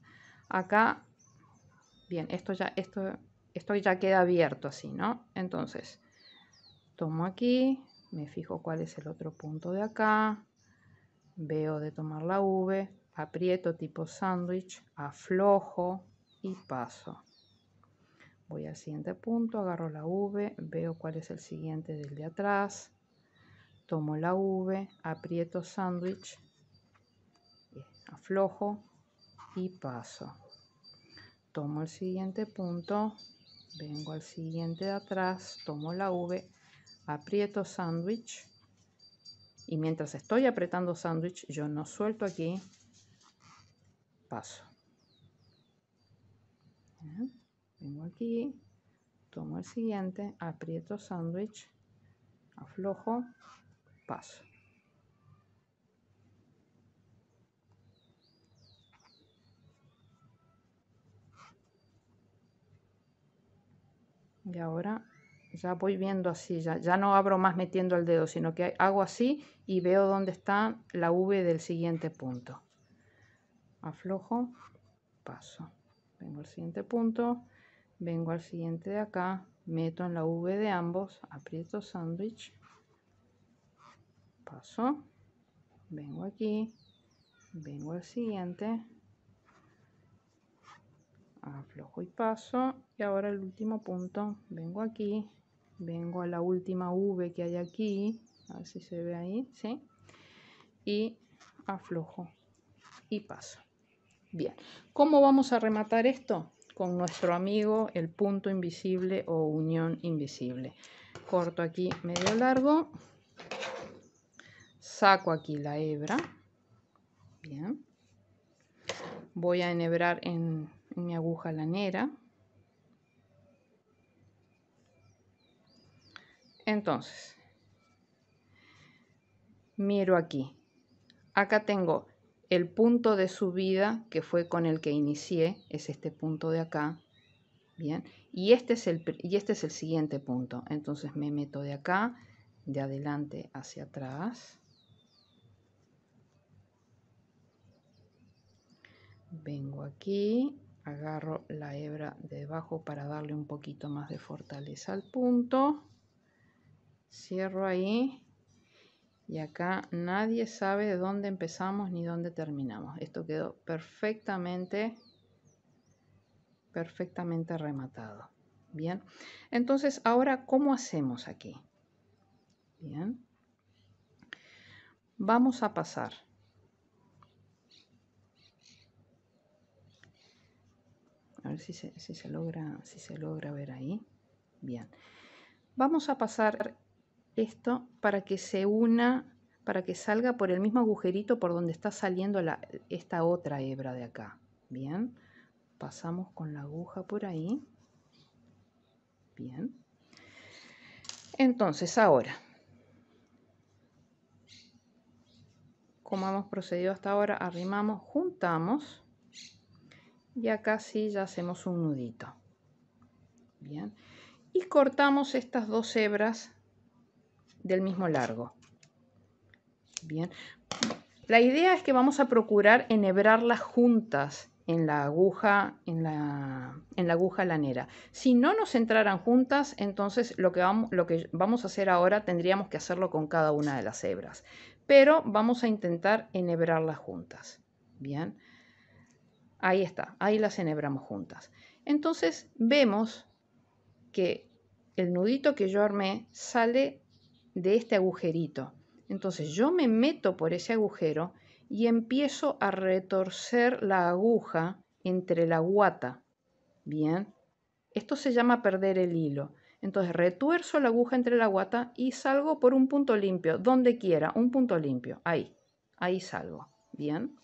Acá, bien, esto ya, esto, esto ya queda abierto así, ¿no? Entonces, tomo aquí, me fijo cuál es el otro punto de acá, veo de tomar la V, aprieto tipo sándwich, aflojo y paso. Voy al siguiente punto, agarro la V, veo cuál es el siguiente del de atrás, tomo la V, aprieto sándwich, aflojo y paso. Tomo el siguiente punto, vengo al siguiente de atrás, tomo la V, aprieto sándwich y mientras estoy apretando sándwich yo no suelto aquí, paso. Vengo aquí, tomo el siguiente, aprieto sándwich, aflojo, paso. Y ahora ya voy viendo así, ya, no abro más metiendo el dedo, sino que hago así y veo dónde está la V del siguiente punto. Aflojo, paso, vengo al siguiente punto, vengo al siguiente de acá, meto en la V de ambos, aprieto sándwich, paso, vengo aquí, vengo al siguiente, aflojo y paso, y ahora el último punto, vengo aquí, vengo a la última V que hay aquí, a ver si se ve ahí, ¿sí? Y aflojo y paso. Bien, ¿cómo vamos a rematar esto? Con nuestro amigo el punto invisible o unión invisible. Corto aquí medio largo, saco aquí la hebra, bien. Voy a enhebrar en, mi aguja lanera, Entonces, miro aquí. Acá tengo el punto de subida que fue con el que inicié, es este punto de acá. Bien, y este es el, y este es el siguiente punto. Entonces me meto de acá, de adelante hacia atrás. Vengo aquí, agarro la hebra de debajo para darle un poquito más de fortaleza al punto. Cierro ahí. Y acá nadie sabe de dónde empezamos ni dónde terminamos. Esto quedó perfectamente, perfectamente rematado. Bien, entonces ahora, ¿cómo hacemos aquí? Bien, vamos a pasar. A ver si se, logra, si se logra ver ahí. Bien, vamos a pasar esto para que se una, para que salga por el mismo agujerito por donde está saliendo esta otra hebra de acá. Bien, pasamos con la aguja por ahí. Bien. Entonces ahora, como hemos procedido hasta ahora, arrimamos, juntamos y acá sí ya hacemos un nudito. Bien. Y cortamos estas dos hebras del mismo largo. Bien. La idea es que vamos a procurar enhebrarlas juntas en la aguja, en la, en la aguja lanera. Si no nos entraran juntas, entonces lo que, vamos, lo que vamos a hacer ahora tendríamos que hacerlo con cada una de las hebras. Pero vamos a intentar enhebrarlas juntas. Bien. Ahí está, ahí las enhebramos juntas. Entonces vemos que el nudito que yo armé sale de este agujerito. Entonces yo me meto por ese agujero y empiezo a retorcer la aguja entre la guata. Bien, esto se llama perder el hilo. Entonces retuerzo la aguja entre la guata y salgo por un punto limpio, donde quiera, un punto limpio, ahí, ahí salgo. Bien.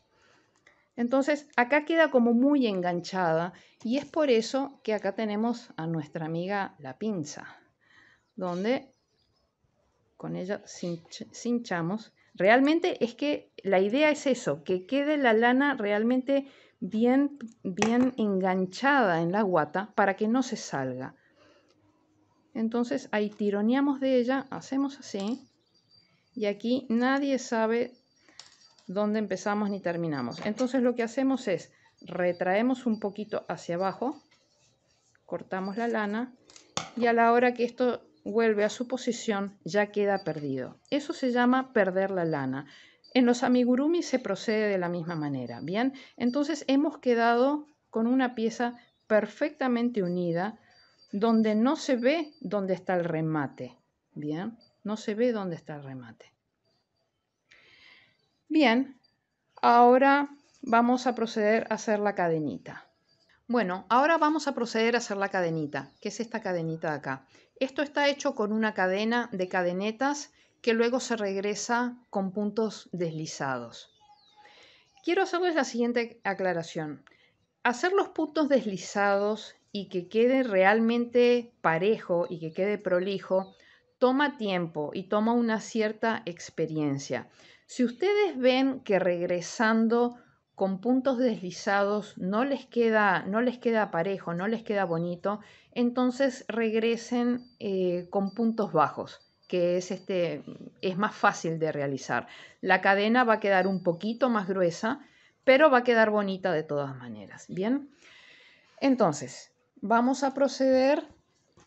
Entonces acá queda como muy enganchada y es por eso que acá tenemos a nuestra amiga la pinza, donde con ella cinchamos. Realmente es que la idea es eso, que quede la lana realmente bien, bien enganchada en la guata para que no se salga. Entonces ahí tironeamos de ella, hacemos así, y aquí nadie sabe dónde empezamos ni terminamos. Entonces lo que hacemos es retraemos un poquito hacia abajo, cortamos la lana, y a la hora que esto vuelve a su posición, ya queda perdido. Eso se llama perder la lana. En los amigurumi se procede de la misma manera, ¿bien? Entonces hemos quedado con una pieza perfectamente unida donde no se ve dónde está el remate, ¿bien? No se ve dónde está el remate. Bien, ahora vamos a proceder a hacer la cadenita. Bueno, ahora vamos a proceder a hacer la cadenita, que es esta cadenita de acá. Esto está hecho con una cadena de cadenetas que luego se regresa con puntos deslizados. Quiero hacerles la siguiente aclaración. Hacer los puntos deslizados y que quede realmente parejo y que quede prolijo toma tiempo y toma una cierta experiencia. Si ustedes ven que regresando con puntos deslizados, no les queda, no les queda parejo, no les queda bonito, entonces regresen eh, con puntos bajos que es, este, es más fácil de realizar. La cadena va a quedar un poquito más gruesa, pero va a quedar bonita de todas maneras. Bien, entonces vamos a proceder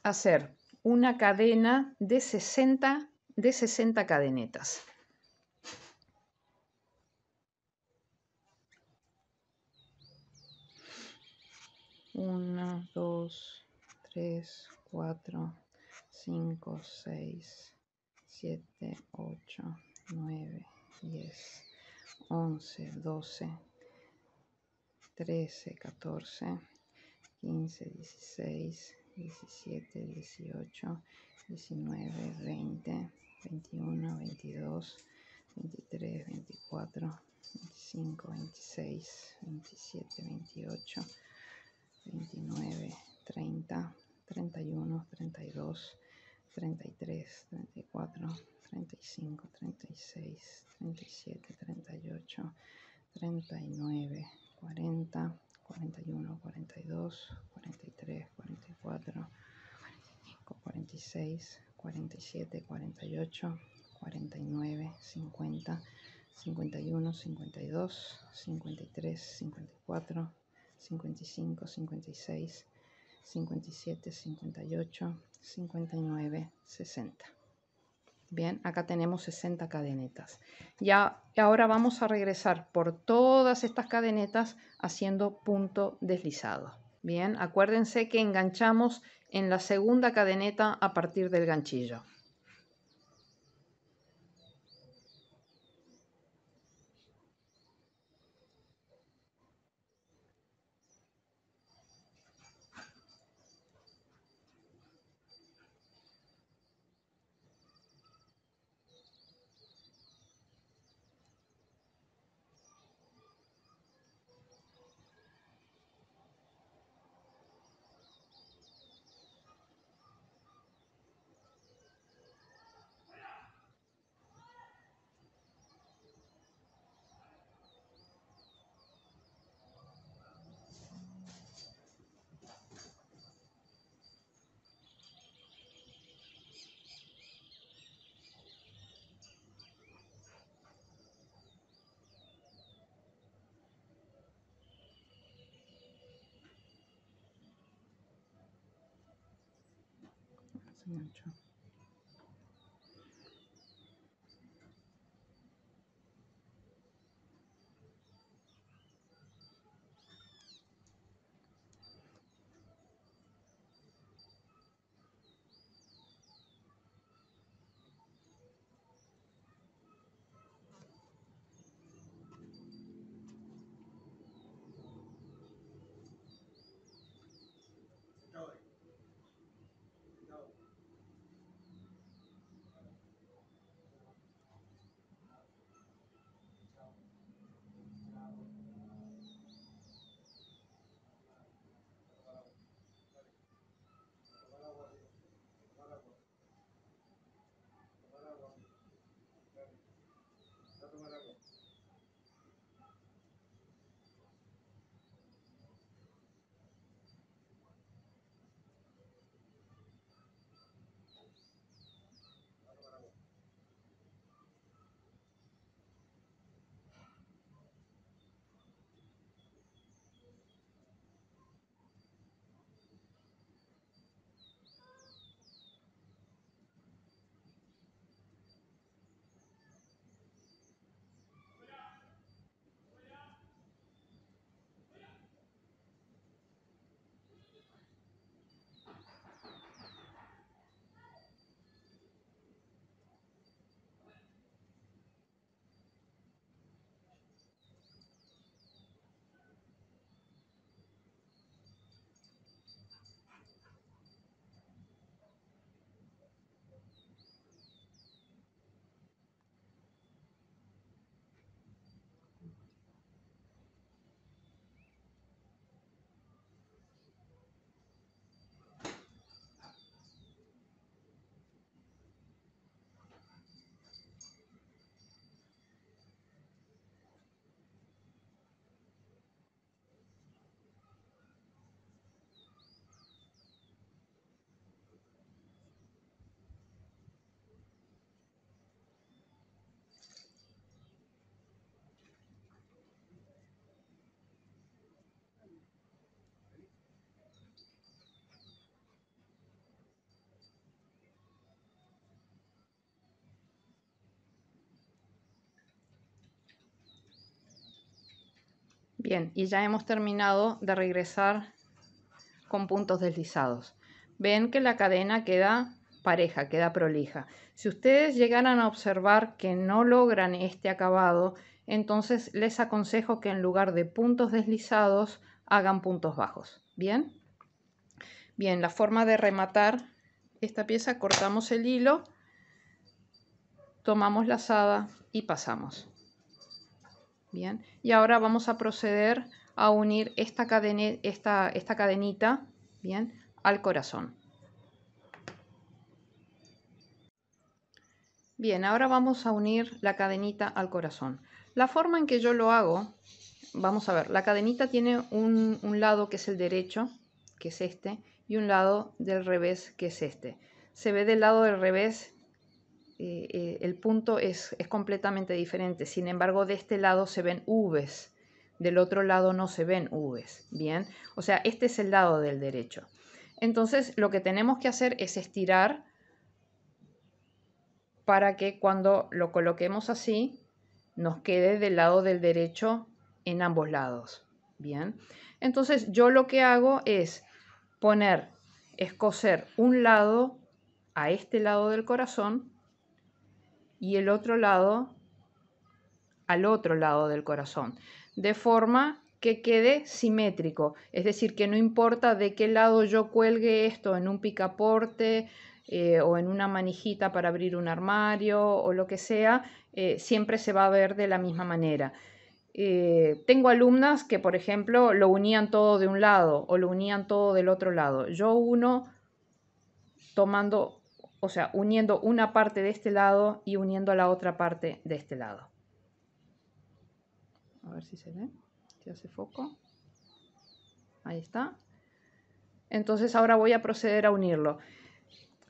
a hacer una cadena de 60, de 60 cadenetas. 1, 2, 3, 4, 5, 6, 7, 8, 9, 10, 11, 12, 13, 14, 15, 16, 17, 18, 19, 20, 21, 22, 23, 24, 25, 26, 27, 28. 29, 30, 31, 32, 33, 34, 35, 36, 37, 38, 39, 40, 41, 42, 43, 44, 45, 46, 47, 48, 49, 50, 51, 52, 53, 54, 55, 56, 57, 58, 59, 60. Bien, acá tenemos 60 cadenetas. Ya, ahora vamos a regresar por todas estas cadenetas haciendo punto deslizado. Bien, acuérdense que enganchamos en la segunda cadeneta a partir del ganchillo. 这样穿。Bien, y ya hemos terminado de regresar con puntos deslizados. Ven que la cadena queda pareja, queda prolija. Si ustedes llegaran a observar que no logran este acabado, entonces les aconsejo que en lugar de puntos deslizados hagan puntos bajos. ¿Bien? Bien, la forma de rematar esta pieza, cortamos el hilo, tomamos la lazada y pasamos. Bien, y ahora vamos a proceder a unir esta, cadena, esta, esta cadenita bien, al corazón. Bien, ahora vamos a unir la cadenita al corazón. La forma en que yo lo hago, vamos a ver, la cadenita tiene un, un lado que es el derecho, que es este, y un lado del revés, que es este. Se ve del lado del revés eh, eh, el punto es, completamente diferente. Sin embargo, de este lado se ven Vs, del otro lado no se ven Vs, ¿bien? O sea, este es el lado del derecho. Entonces, lo que tenemos que hacer es estirar para que cuando lo coloquemos así, nos quede del lado del derecho en ambos lados, ¿bien? Entonces, yo lo que hago es poner, escocer un lado a este lado del corazón y el otro lado al otro lado del corazón, de forma que quede simétrico, es decir, que no importa de qué lado yo cuelgue esto, en un picaporte eh, o en una manijita para abrir un armario o lo que sea, eh, siempre se va a ver de la misma manera. Eh, tengo alumnas que, por ejemplo, lo unían todo de un lado o lo unían todo del otro lado. Yo uno tomando o sea, uniendo una parte de este lado y uniendo la otra parte de este lado. A ver si se ve, si hace foco. Ahí está. Entonces ahora voy a proceder a unirlo.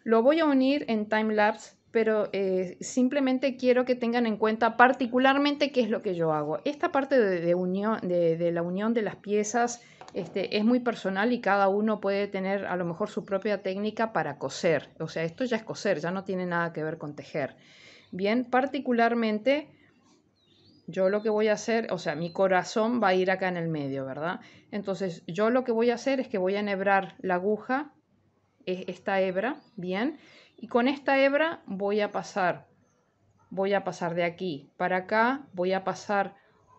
Lo voy a unir en time lapse pero eh, simplemente quiero que tengan en cuenta particularmente qué es lo que yo hago. Esta parte de, de, la unión de las piezas este, es muy personal y cada uno puede tener a lo mejor su propia técnica para coser. O sea, esto ya es coser, ya no tiene nada que ver con tejer. Bien, particularmente yo lo que voy a hacer, o sea, mi corazón va a ir acá en el medio, ¿verdad? Entonces, yo lo que voy a hacer es que voy a enhebrar la aguja, e, esta hebra, bien, y con esta hebra voy a pasar, voy a pasar de aquí para acá, voy a pasar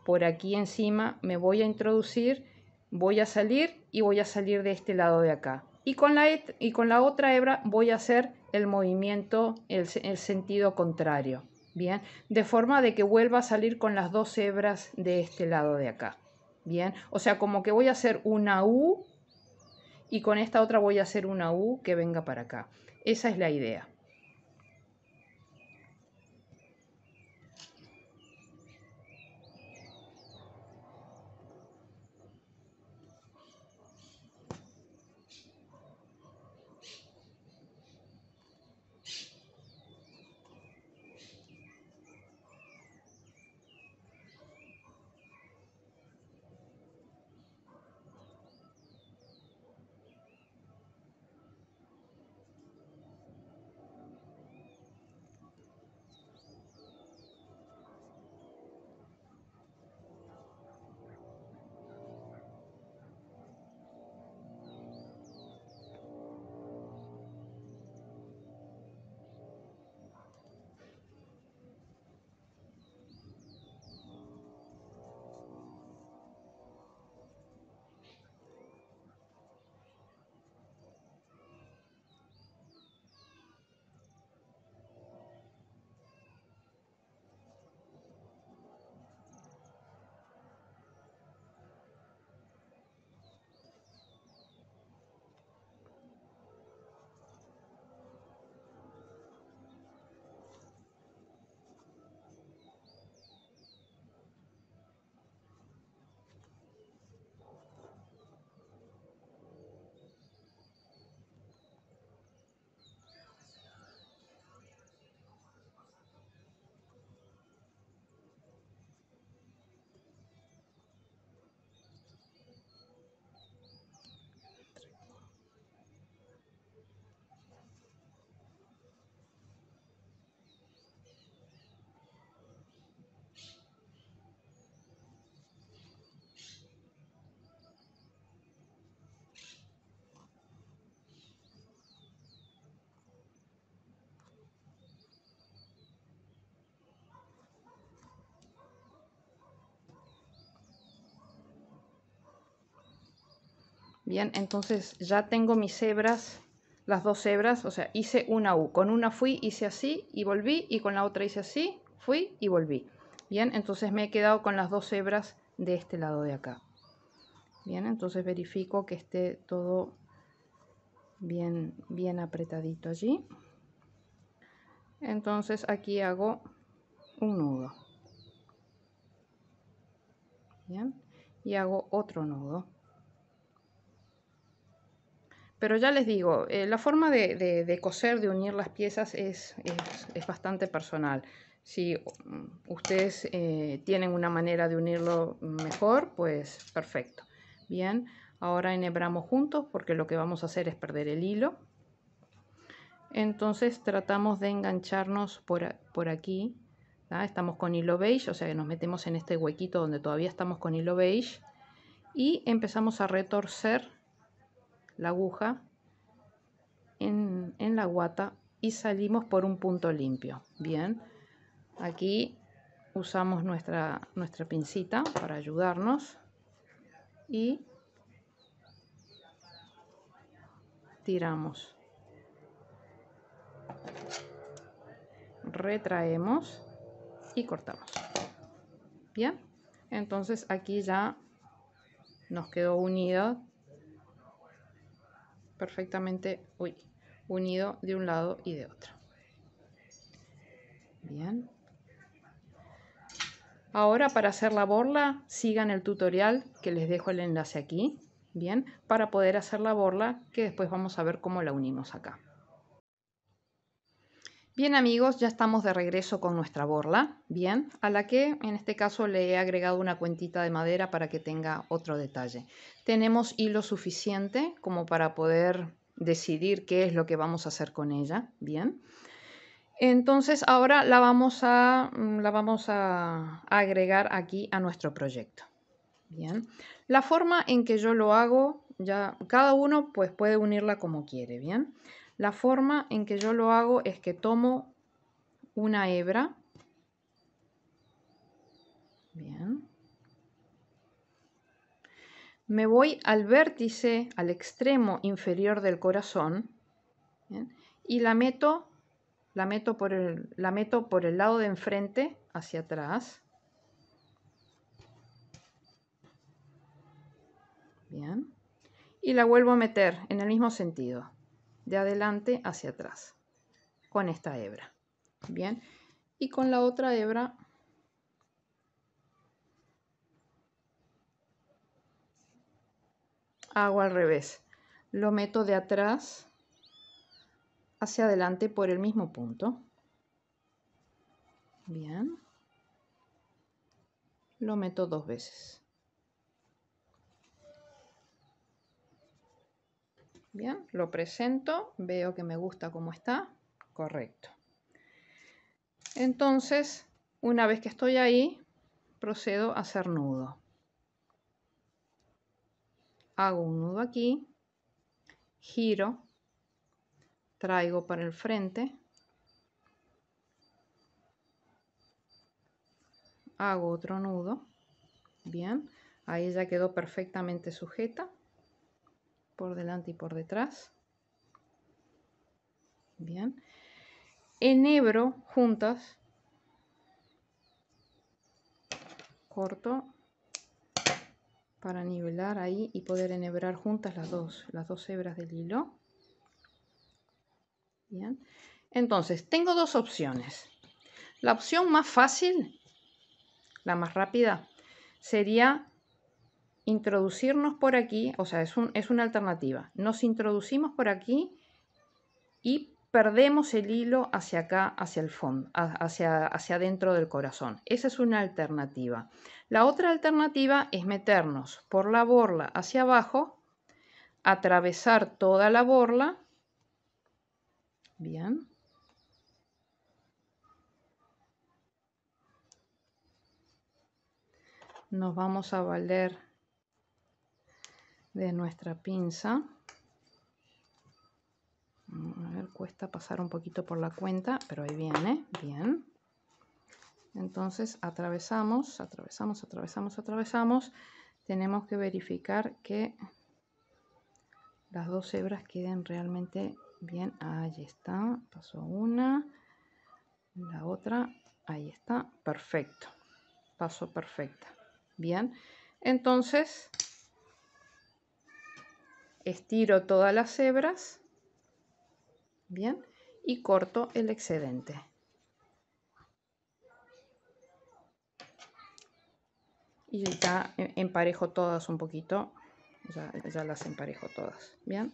por aquí encima, me voy a introducir, voy a salir y voy a salir de este lado de acá. Y con la, y con la otra hebra voy a hacer el movimiento, el, el sentido contrario, ¿bien? De forma de que vuelva a salir con las dos hebras de este lado de acá, ¿bien? O sea, como que voy a hacer una U y con esta otra voy a hacer una U que venga para acá. Esa es la idea. Bien, entonces ya tengo mis hebras, las dos hebras, o sea, hice una U. Con una fui, hice así y volví, y con la otra hice así, fui y volví. Bien, entonces me he quedado con las dos hebras de este lado de acá. Bien, entonces verifico que esté todo bien, bien apretadito allí. Entonces aquí hago un nudo. Bien, y hago otro nudo. Pero ya les digo, eh, la forma de, coser, de unir las piezas es, bastante personal. Si ustedes eh, tienen una manera de unirlo mejor, pues perfecto. Bien, ahora enhebramos juntos porque lo que vamos a hacer es perder el hilo. Entonces tratamos de engancharnos por, aquí. Estamos con hilo beige, o sea que nos metemos en este huequito donde todavía estamos con hilo beige. Y empezamos a retorcer la aguja en, la guata y salimos por un punto limpio. Bien, aquí usamos nuestra, nuestra pincita para ayudarnos y tiramos. Retraemos y cortamos. Bien, entonces aquí ya nos quedó unida perfectamente unido de un lado y de otro. Bien. Ahora para hacer la borla, sigan el tutorial que les dejo el enlace aquí, bien, para poder hacer la borla que después vamos a ver cómo la unimos acá. Bien amigos, ya estamos de regreso con nuestra borla, bien, a la que en este caso le he agregado una cuentita de madera para que tenga otro detalle. Tenemos hilo suficiente como para poder decidir qué es lo que vamos a hacer con ella, bien. Entonces ahora la vamos a, mm, la vamos a agregar aquí a nuestro proyecto, bien. La forma en que yo lo hago, ya cada uno pues puede unirla como quiere, bien. La forma en que yo lo hago es que tomo una hebra. Bien. Me voy al vértice, al extremo inferior del corazón y la meto, la meto, por el, la meto por el lado de enfrente hacia atrás. Bien. Y la vuelvo a meter en el mismo sentido de adelante hacia atrás con esta hebra. Bien, y con la otra hebra hago al revés. Lo meto de atrás hacia adelante por el mismo punto. Bien. Lo meto dos veces. Bien, lo presento, veo que me gusta cómo está, correcto. Entonces, una vez que estoy ahí, procedo a hacer nudo. Hago un nudo aquí, giro, traigo para el frente, hago otro nudo, bien, ahí ya quedó perfectamente sujeta, por delante y por detrás. Bien. Enebro juntas. Corto para nivelar ahí y poder enhebrar juntas las dos, las dos hebras del hilo. Bien. Entonces, tengo dos opciones. La opción más fácil, la más rápida, sería introducirnos por aquí, o sea, es, es una alternativa. Nos introducimos por aquí y perdemos el hilo hacia acá, hacia el fondo, hacia, hacia dentro del corazón. Esa es una alternativa. La otra alternativa es meternos por la borla hacia abajo, atravesar toda la borla. Bien. Nos vamos a valer de nuestra pinza. Mm, cuesta pasar un poquito por la cuenta, pero ahí viene, bien. Entonces atravesamos, atravesamos, atravesamos, atravesamos. Tenemos que verificar que las dos hebras queden realmente bien. Ahí está, pasó una, la otra, ahí está, perfecto. Paso perfecta. Bien, entonces estiro todas las hebras, bien, y corto el excedente. Y ya emparejo todas un poquito, ya, ya las emparejo todas, bien.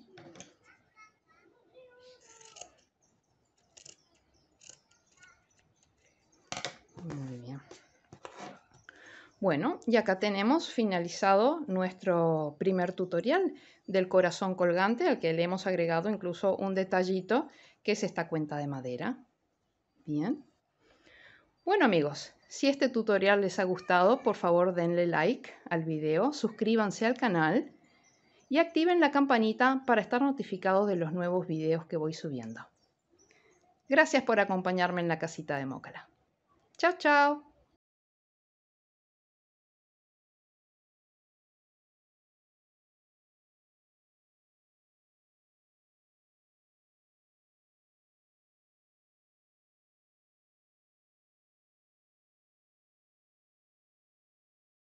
Bueno, y acá tenemos finalizado nuestro primer tutorial del corazón colgante al que le hemos agregado incluso un detallito que es esta cuenta de madera. Bien. Bueno amigos, si este tutorial les ha gustado, por favor denle like al video, suscríbanse al canal y activen la campanita para estar notificados de los nuevos videos que voy subiendo. Gracias por acompañarme en la casita de Mócala. Chao, chao.